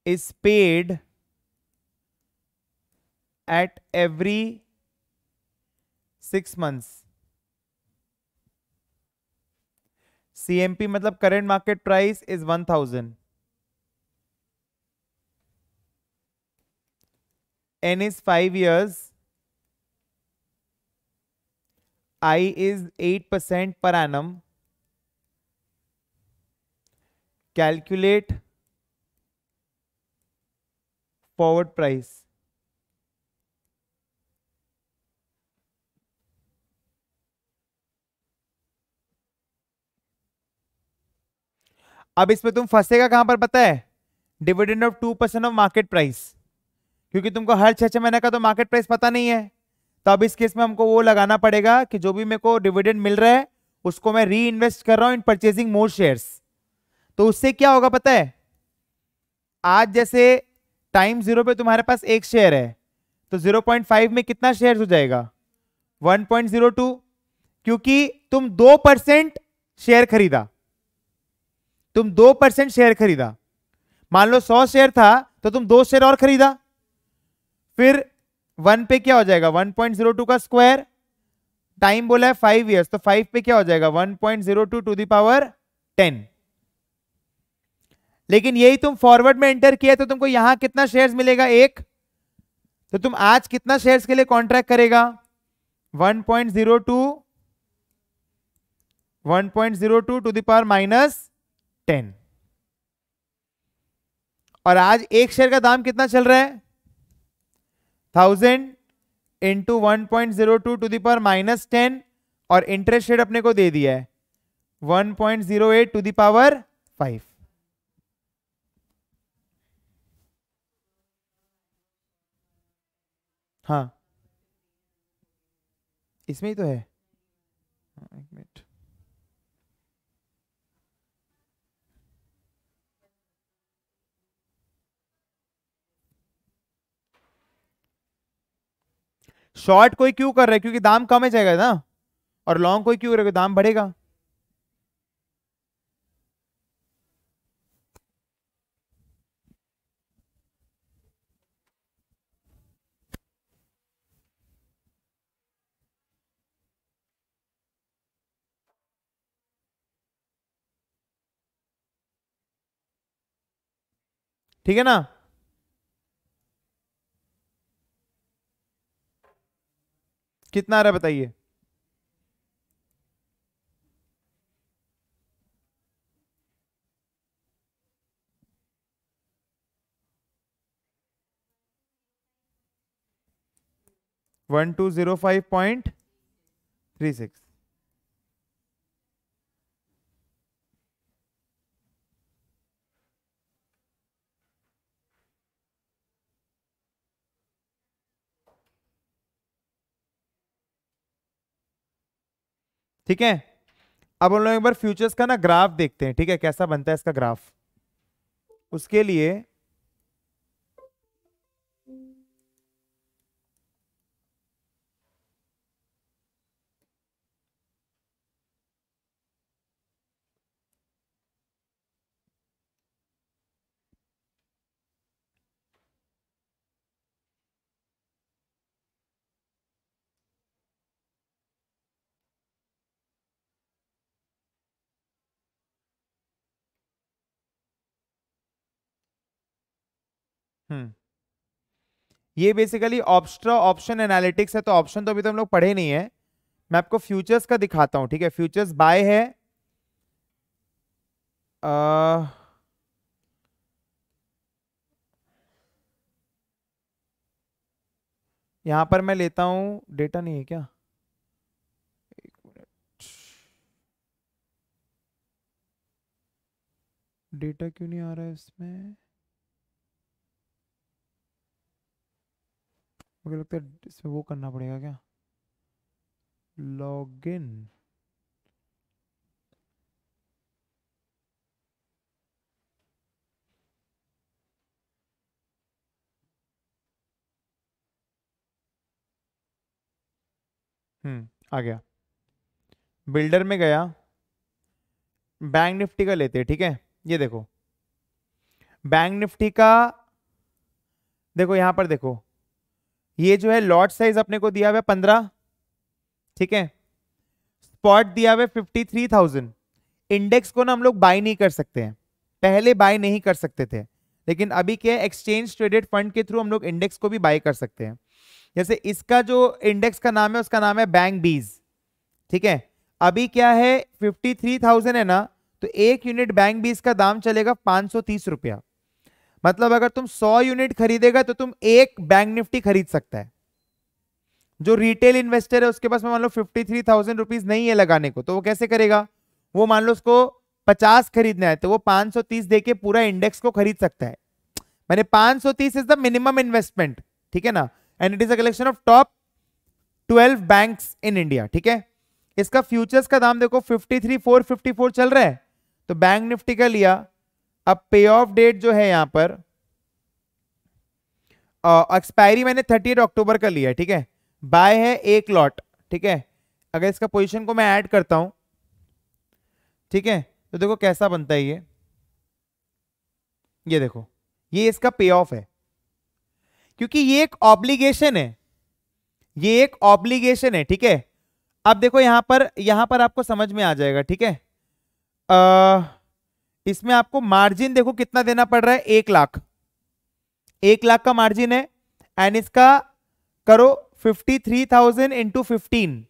is paid at every 6 months. CMP मतलब current market price is 1000. N is 5 years. I is 8% per annum. Calculate forward price अब इसमें तुम फंसेगा कहां पर पता है dividend of two percent of market price क्योंकि तुमको हर छह छह महीने का तो मार्केट प्राइस पता नहीं है तो अब इस केस में हमको वो लगाना पड़ेगा कि जो भी मेरे को डिविडेंड मिल रहा है उसको मैं री इन्वेस्ट कर रहा हूं इन परचेजिंग मोर शेयर्स तो उससे क्या होगा पता है आज जैसे टाइम जीरो पे तुम्हारे पास एक शेयर है तो 0.5 में कितना शेयर हो जाएगा 1.02 क्योंकि तुम दो परसेंट शेयर खरीदा तुम दो परसेंट शेयर खरीदा मान लो सौ शेयर था तो तुम दो शेयर और खरीदा फिर वन पे क्या हो जाएगा 1.02 का स्क्वायर टाइम बोला है फाइव ईयर्स तो फाइव पे क्या हो जाएगा 1.02 टू दी पावर टेन लेकिन यही तुम फॉरवर्ड में एंटर किया तो तुमको यहां कितना शेयर्स मिलेगा एक तो तुम आज कितना शेयर्स के लिए कॉन्ट्रैक्ट करेगा 1.02 1.02 to the power minus ten और आज एक शेयर का दाम कितना चल रहा है thousand into one point zero two to the power minus ten और इंटरेस्ट रेट अपने को दे दिया है one point zero eight to the power five हाँ इसमें ही तो है हाँ, एक मिनट शॉर्ट कोई क्यों कर रहा है क्योंकि दाम कम है जाएगा ना और लॉन्ग कोई क्यों करेगा दाम बढ़ेगा ठीक है ना कितना आ रहा है बताइए one two zero five point three six ठीक है अब हम लोग एक बार फ्यूचर्स का ना ग्राफ देखते हैं ठीक है कैसा बनता है इसका ग्राफ उसके लिए हम्म। ये बेसिकली ऑप्स्ट्रा ऑप्शन एनालिटिक्स है तो ऑप्शन तो अभी तो हम लोग पढ़े नहीं है मैं आपको फ्यूचर्स का दिखाता हूं ठीक है फ्यूचर्स बाय है आ, यहां पर मैं लेता हूं डेटा नहीं है क्या एक मिनट डेटा क्यों नहीं आ रहा है इसमें मुझे लगता है इसमें वो करना पड़ेगा क्या लॉग इन हम्म, आ गया बिल्डर में गया बैंक निफ्टी का लेते हैं ठीक है ये देखो बैंक निफ्टी का देखो यहां पर देखो ये जो है लॉट साइज अपने को दिया हुआ है पंद्रह ठीक है स्पॉट दिया हुआ है फिफ्टी थ्री थाउजेंड इंडेक्स को ना हम लोग बाय नहीं कर सकते हैं पहले बाय नहीं कर सकते थे लेकिन अभी क्या है एक्सचेंज ट्रेडेड फंड के थ्रू हम लोग इंडेक्स को भी बाय कर सकते हैं जैसे इसका जो इंडेक्स का नाम है उसका नाम है बैंक बीज ठीक है अभी क्या है फिफ्टी थ्री थाउजेंड है ना तो एक यूनिट बैंक बीज का दाम चलेगा पांच सौ तीस रुपया मतलब अगर तुम 100 यूनिट खरीदेगा तो तुम एक बैंक निफ्टी खरीद सकता है जो रिटेल इन्वेस्टर है उसके पास मान लो फिफ्टी थ्री थाउजेंड रुपीज नहीं है लगाने को तो वो कैसे करेगा वो मान लो उसको पचास खरीदना है तो वो पांच सौ तीस देके पूरा इंडेक्स को खरीद सकता है मैंने पांच सौ तीस इज द मिनिमम इन्वेस्टमेंट ठीक है ना and it is a collection of top twelve bank in India ठीक है इसका फ्यूचर्स का दाम देखो fifty three four fifty four चल रहा है तो बैंक निफ्टी का लिया अब पे ऑफ डेट जो है यहां पर एक्सपायरी मैंने थर्टी अक्टूबर का लिया ठीक है बाय है एक लॉट ठीक है अगर इसका पोजीशन को मैं ऐड करता हूं ठीक है तो देखो कैसा बनता है ये ये देखो ये इसका पे ऑफ है क्योंकि ये एक ऑब्लिगेशन है ये एक ऑब्लिगेशन है ठीक है अब देखो यहां पर यहां पर आपको समझ में आ जाएगा ठीक है इसमें आपको मार्जिन देखो कितना देना पड़ रहा है एक लाख एक लाख का मार्जिन है एंड इसका करो fifty three thousand into fifteen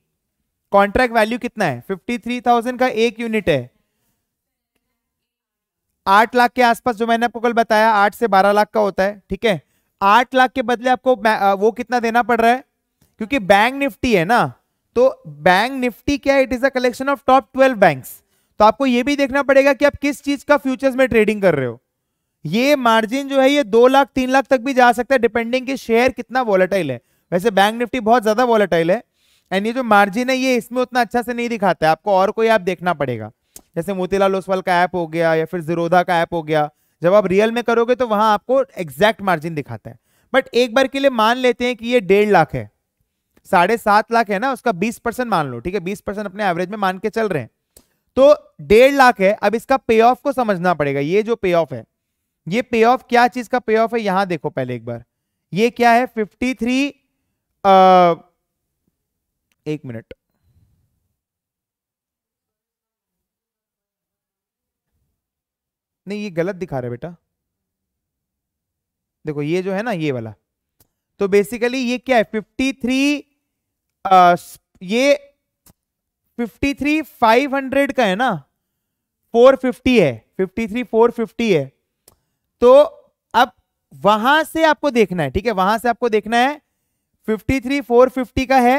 contract value कितना है फिफ्टी थ्री थाउजेंड का एक यूनिट है आठ लाख के आसपास जो मैंने आपको कल बताया आठ से बारह लाख का होता है ठीक है आठ लाख के बदले आपको वो कितना देना पड़ रहा है क्योंकि बैंक निफ्टी है ना तो बैंक निफ्टी क्या it is a collection of top twelve banks तो आपको यह भी देखना पड़ेगा कि आप किस चीज का फ्यूचर्स में ट्रेडिंग कर रहे हो ये मार्जिन जो है ये दो लाख तीन लाख तक भी जा सकता है डिपेंडिंग कि शेयर कितना वॉलेटाइल है वैसे बैंक निफ्टी बहुत ज्यादा वॉलेटाइल है एंड ये जो मार्जिन है ये इसमें उतना अच्छा से नहीं दिखाता है आपको और कोई ऐप देखना पड़ेगा जैसे मोतीलाल ओसवाल का ऐप हो गया या फिर जीरोधा का ऐप हो गया जब आप रियल में करोगे तो वहां आपको एग्जैक्ट मार्जिन दिखाता है बट एक बार के लिए मान लेते हैं कि ये डेढ़ लाख है साढ़े सात लाख है ना उसका बीस परसेंट मान लो ठीक है बीस परसेंट अपने एवरेज में मान के चल रहे हैं तो डेढ़ लाख है अब इसका पे ऑफ को समझना पड़ेगा ये जो पे ऑफ है ये पे ऑफ क्या चीज का पे ऑफ है यहां देखो पहले एक बार ये क्या है फिफ्टी थ्री एक मिनट नहीं ये गलत दिखा रहे बेटा देखो ये जो है ना ये वाला तो बेसिकली ये क्या है फिफ्टी थ्री ये फिफ्टी थ्री फाइव हंड्रेड का है ना फोर फिफ्टी है फिफ्टी थ्री फोर फिफ्टी है तो अब वहां से आपको देखना है ठीक है वहां से आपको देखना है फिफ्टी थ्री फोर फिफ्टी का है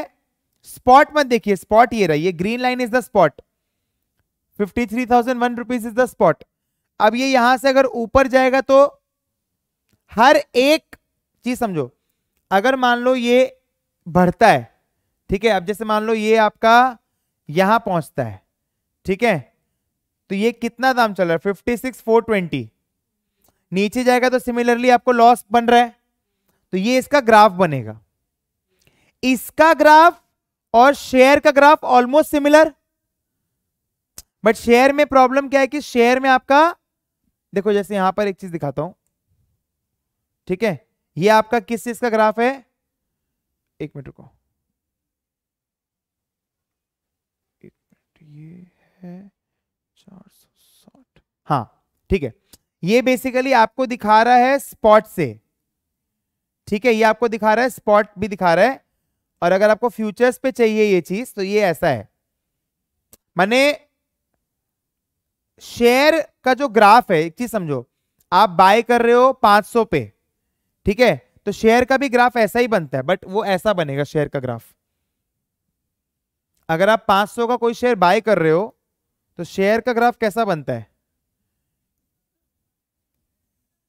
स्पॉट मत देखिए स्पॉट ये रही green line is the spot fifty three thousand one rupees is the spot अब ये यहां से अगर ऊपर जाएगा तो हर एक चीज समझो अगर मान लो ये बढ़ता है ठीक है अब जैसे मान लो ये आपका यहां पहुंचता है ठीक है तो ये कितना दाम चल रहा है फिफ्टी सिक्स फोर ट्वेंटी नीचे जाएगा तो सिमिलरली आपको लॉस बन रहा है तो ये इसका ग्राफ बनेगा इसका ग्राफ और शेयर का graph almost similar but share में प्रॉब्लम क्या है कि शेयर में आपका देखो जैसे यहां पर एक चीज दिखाता हूं ठीक है ये आपका किस चीज का ग्राफ है एक मिनट रुको है चार सौ साठ हाँ ठीक है ये बेसिकली आपको दिखा रहा है स्पॉट से ठीक है ये आपको दिखा रहा है स्पॉट भी दिखा रहा है और अगर आपको फ्यूचर्स पे चाहिए ये चीज तो ये ऐसा है माने शेयर का जो ग्राफ है एक चीज समझो आप बाय कर रहे हो 500 पे ठीक है तो शेयर का भी ग्राफ ऐसा ही बनता है बट वो ऐसा बनेगा शेयर का ग्राफ अगर आप 500 का कोई शेयर बाय कर रहे हो तो शेयर का ग्राफ कैसा बनता है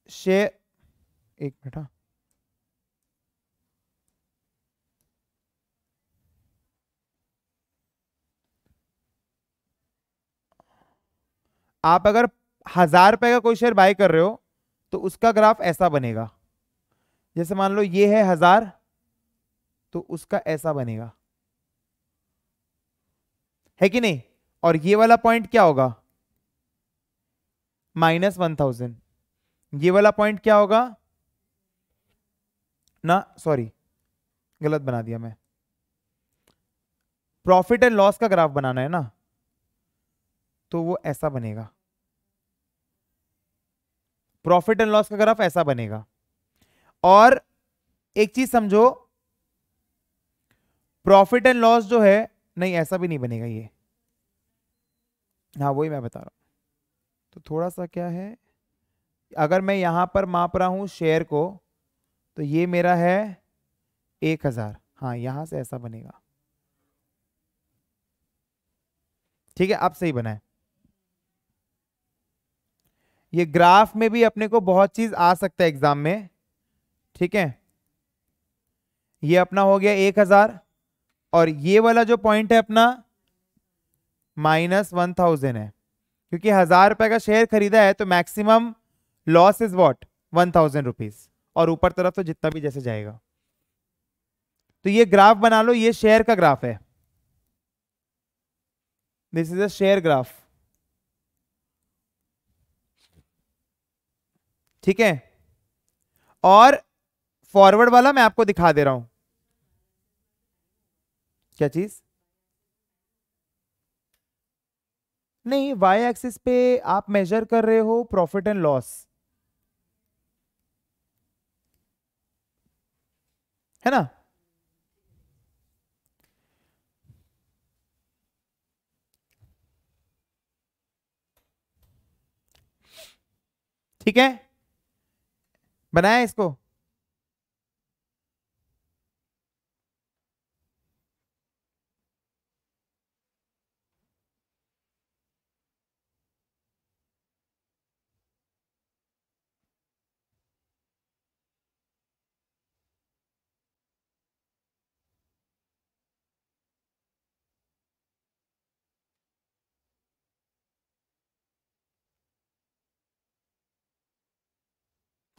शेयर एक मिनट हाँ। आप अगर हजार रुपए का कोई शेयर बाय कर रहे हो तो उसका ग्राफ ऐसा बनेगा जैसे मान लो ये है हजार तो उसका ऐसा बनेगा है कि नहीं और ये वाला पॉइंट क्या होगा माइनस वन थाउजेंड ये वाला पॉइंट क्या होगा ना सॉरी गलत बना दिया मैं प्रॉफिट एंड लॉस का ग्राफ बनाना है ना तो वो ऐसा बनेगा प्रॉफिट एंड लॉस का ग्राफ ऐसा बनेगा और एक चीज समझो प्रॉफिट एंड लॉस जो है नहीं ऐसा भी नहीं बनेगा ये हाँ वही मैं बता रहा हूँ तो थोड़ा सा क्या है अगर मैं यहाँ पर माप रहा हूँ शेयर को तो ये मेरा है एक हज़ार हाँ यहाँ से ऐसा बनेगा ठीक है अब सही बना है ये ग्राफ में भी अपने को बहुत चीज आ सकता है एग्जाम में ठीक है ये अपना हो गया एक हजार और ये वाला जो पॉइंट है अपना माइनस वन थाउजेंड है क्योंकि हजार रुपए का शेयर खरीदा है तो maximum loss is what one thousand rupees और ऊपर तरफ तो जितना भी जैसे जाएगा तो ये ग्राफ बना लो ये शेयर का ग्राफ है this is a share graph ठीक है और फॉरवर्ड वाला मैं आपको दिखा दे रहा हूं क्या चीज नहीं वाई एक्सिस पे आप मेजर कर रहे हो प्रॉफिट एंड लॉस है ना ठीक है बनाया इसको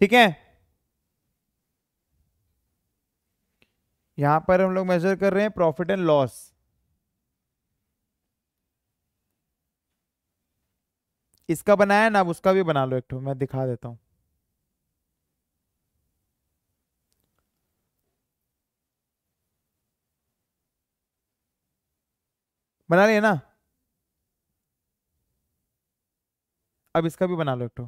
ठीक है यहां पर हम लोग मेजर कर रहे हैं प्रॉफिट एंड लॉस इसका बनाया ना अब उसका भी बना लो एक मैं दिखा देता हूं बना लिया ना अब इसका भी बना लो एक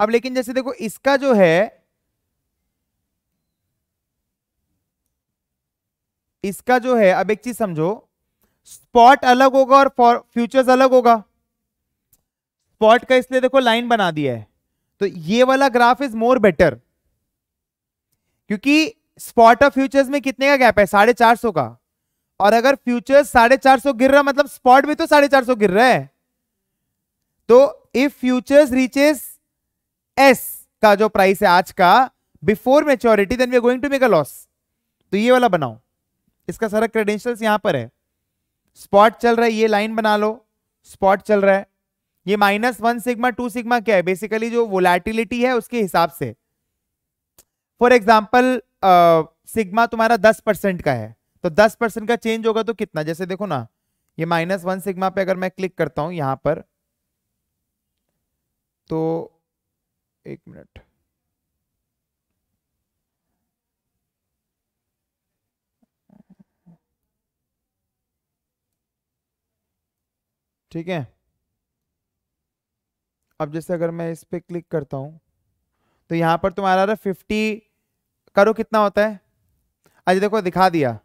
अब लेकिन जैसे देखो इसका जो है इसका जो है अब एक चीज समझो स्पॉट अलग होगा और फ्यूचर्स अलग होगा स्पॉट का इसलिए देखो लाइन बना दिया है तो ये वाला ग्राफ इज मोर बेटर क्योंकि स्पॉट और फ्यूचर्स में कितने का गैप है साढ़े चार सौ का और अगर फ्यूचर्स साढ़े चार सौ गिर रहा मतलब स्पॉट भी तो साढ़े चार सौ गिर रहा है तो इफ फ्यूचर्स रीचेस एस का जो प्राइस है आज का before maturity then we are going to make a loss तो ये वाला बनाओ इसका सारा क्रेडेंशियल्स यहां पर है स्पॉट चल रहा है ये लाइन बना लो स्पॉट चल रहा है ये minus one sigma two sigma क्या है बेसिकली जो वोलेटिलिटी है उसके हिसाब से फॉर एग्जाम्पल सिग्मा तुम्हारा दस परसेंट का है तो दस परसेंट का चेंज होगा तो कितना जैसे देखो ना ये माइनस वन सिग्मा पे अगर मैं क्लिक करता हूं यहां पर तो एक मिनट ठीक है अब जैसे अगर मैं इस पर क्लिक करता हूं तो यहां पर तुम्हारा रहा फिफ्टी करो कितना होता है आज देखो दिखा दिया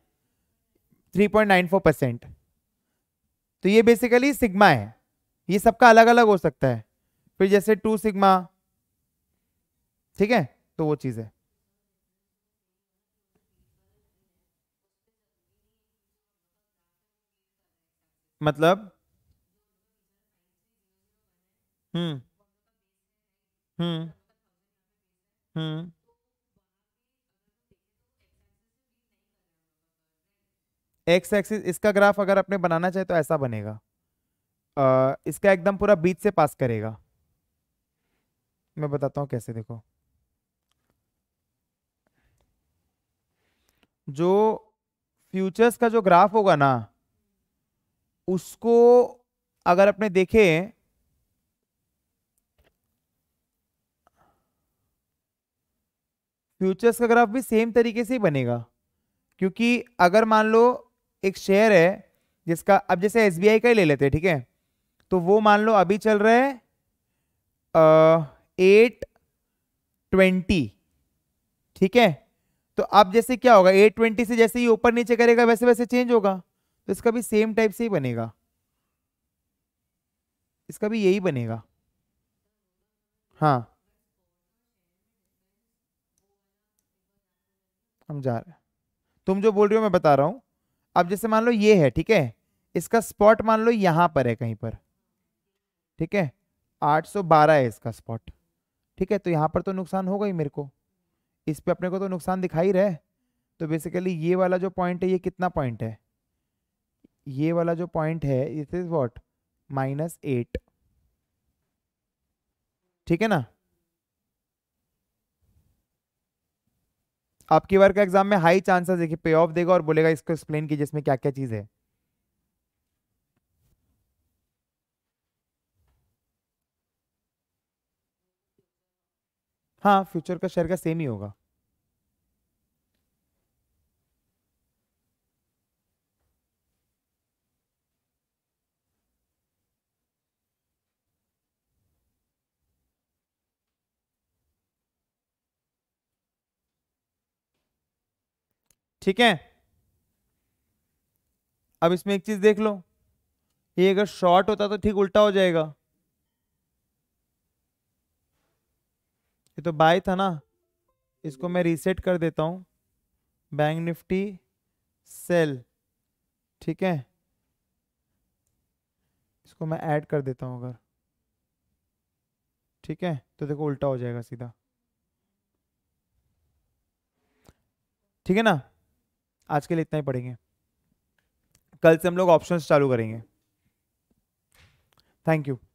3.94 परसेंट तो ये बेसिकली सिग्मा है ये सबका अलग अलग हो सकता है फिर जैसे टू सिग्मा ठीक है तो वो चीज है मतलब hmm hmm hmm x axis इसका ग्राफ अगर अपने बनाना चाहे तो ऐसा बनेगा आ, इसका एकदम पूरा बीच से पास करेगा मैं बताता हूँ कैसे देखो जो फ्यूचर्स का जो ग्राफ होगा ना उसको अगर अपने देखे फ्यूचर्स का ग्राफ भी सेम तरीके से ही बनेगा क्योंकि अगर मान लो एक शेयर है जिसका अब जैसे एस का ही ले लेते हैं ठीक है तो वो मान लो अभी चल रहा है एट ट्वेंटी ठीक है तो अब जैसे क्या होगा 820 से जैसे ही ऊपर नीचे करेगा वैसे वैसे चेंज होगा तो इसका भी सेम टाइप से ही बनेगा इसका भी यही बनेगा हाँ हम जा रहे तुम जो बोल रहे हो मैं बता रहा हूं अब जैसे मान लो ये है ठीक है इसका स्पॉट मान लो यहां पर है कहीं पर ठीक है 812 है इसका स्पॉट ठीक है तो यहां पर तो नुकसान होगा ही मेरे को इस पर अपने को तो नुकसान दिखाई रहा है तो बेसिकली ये वाला जो पॉइंट है ये कितना पॉइंट है ये वाला जो पॉइंट है it is what minus eight ठीक है ना आपकी बार का एग्जाम में हाई चांसेस देखिए पे ऑफ देगा और बोलेगा इसको एक्सप्लेन कीजिए इसमें क्या क्या चीज़ है हाँ फ्यूचर का शेयर का सेम ही होगा ठीक है अब इसमें एक चीज देख लो ये अगर शॉर्ट होता तो ठीक उल्टा हो जाएगा ये तो बाय था ना इसको मैं रीसेट कर देता हूँ बैंक निफ्टी सेल ठीक है इसको मैं ऐड कर देता हूँ अगर ठीक है तो देखो उल्टा हो जाएगा सीधा ठीक है ना आज के लिए इतना ही पढ़ेंगे कल से हम लोग ऑप्शंस चालू करेंगे थैंक यू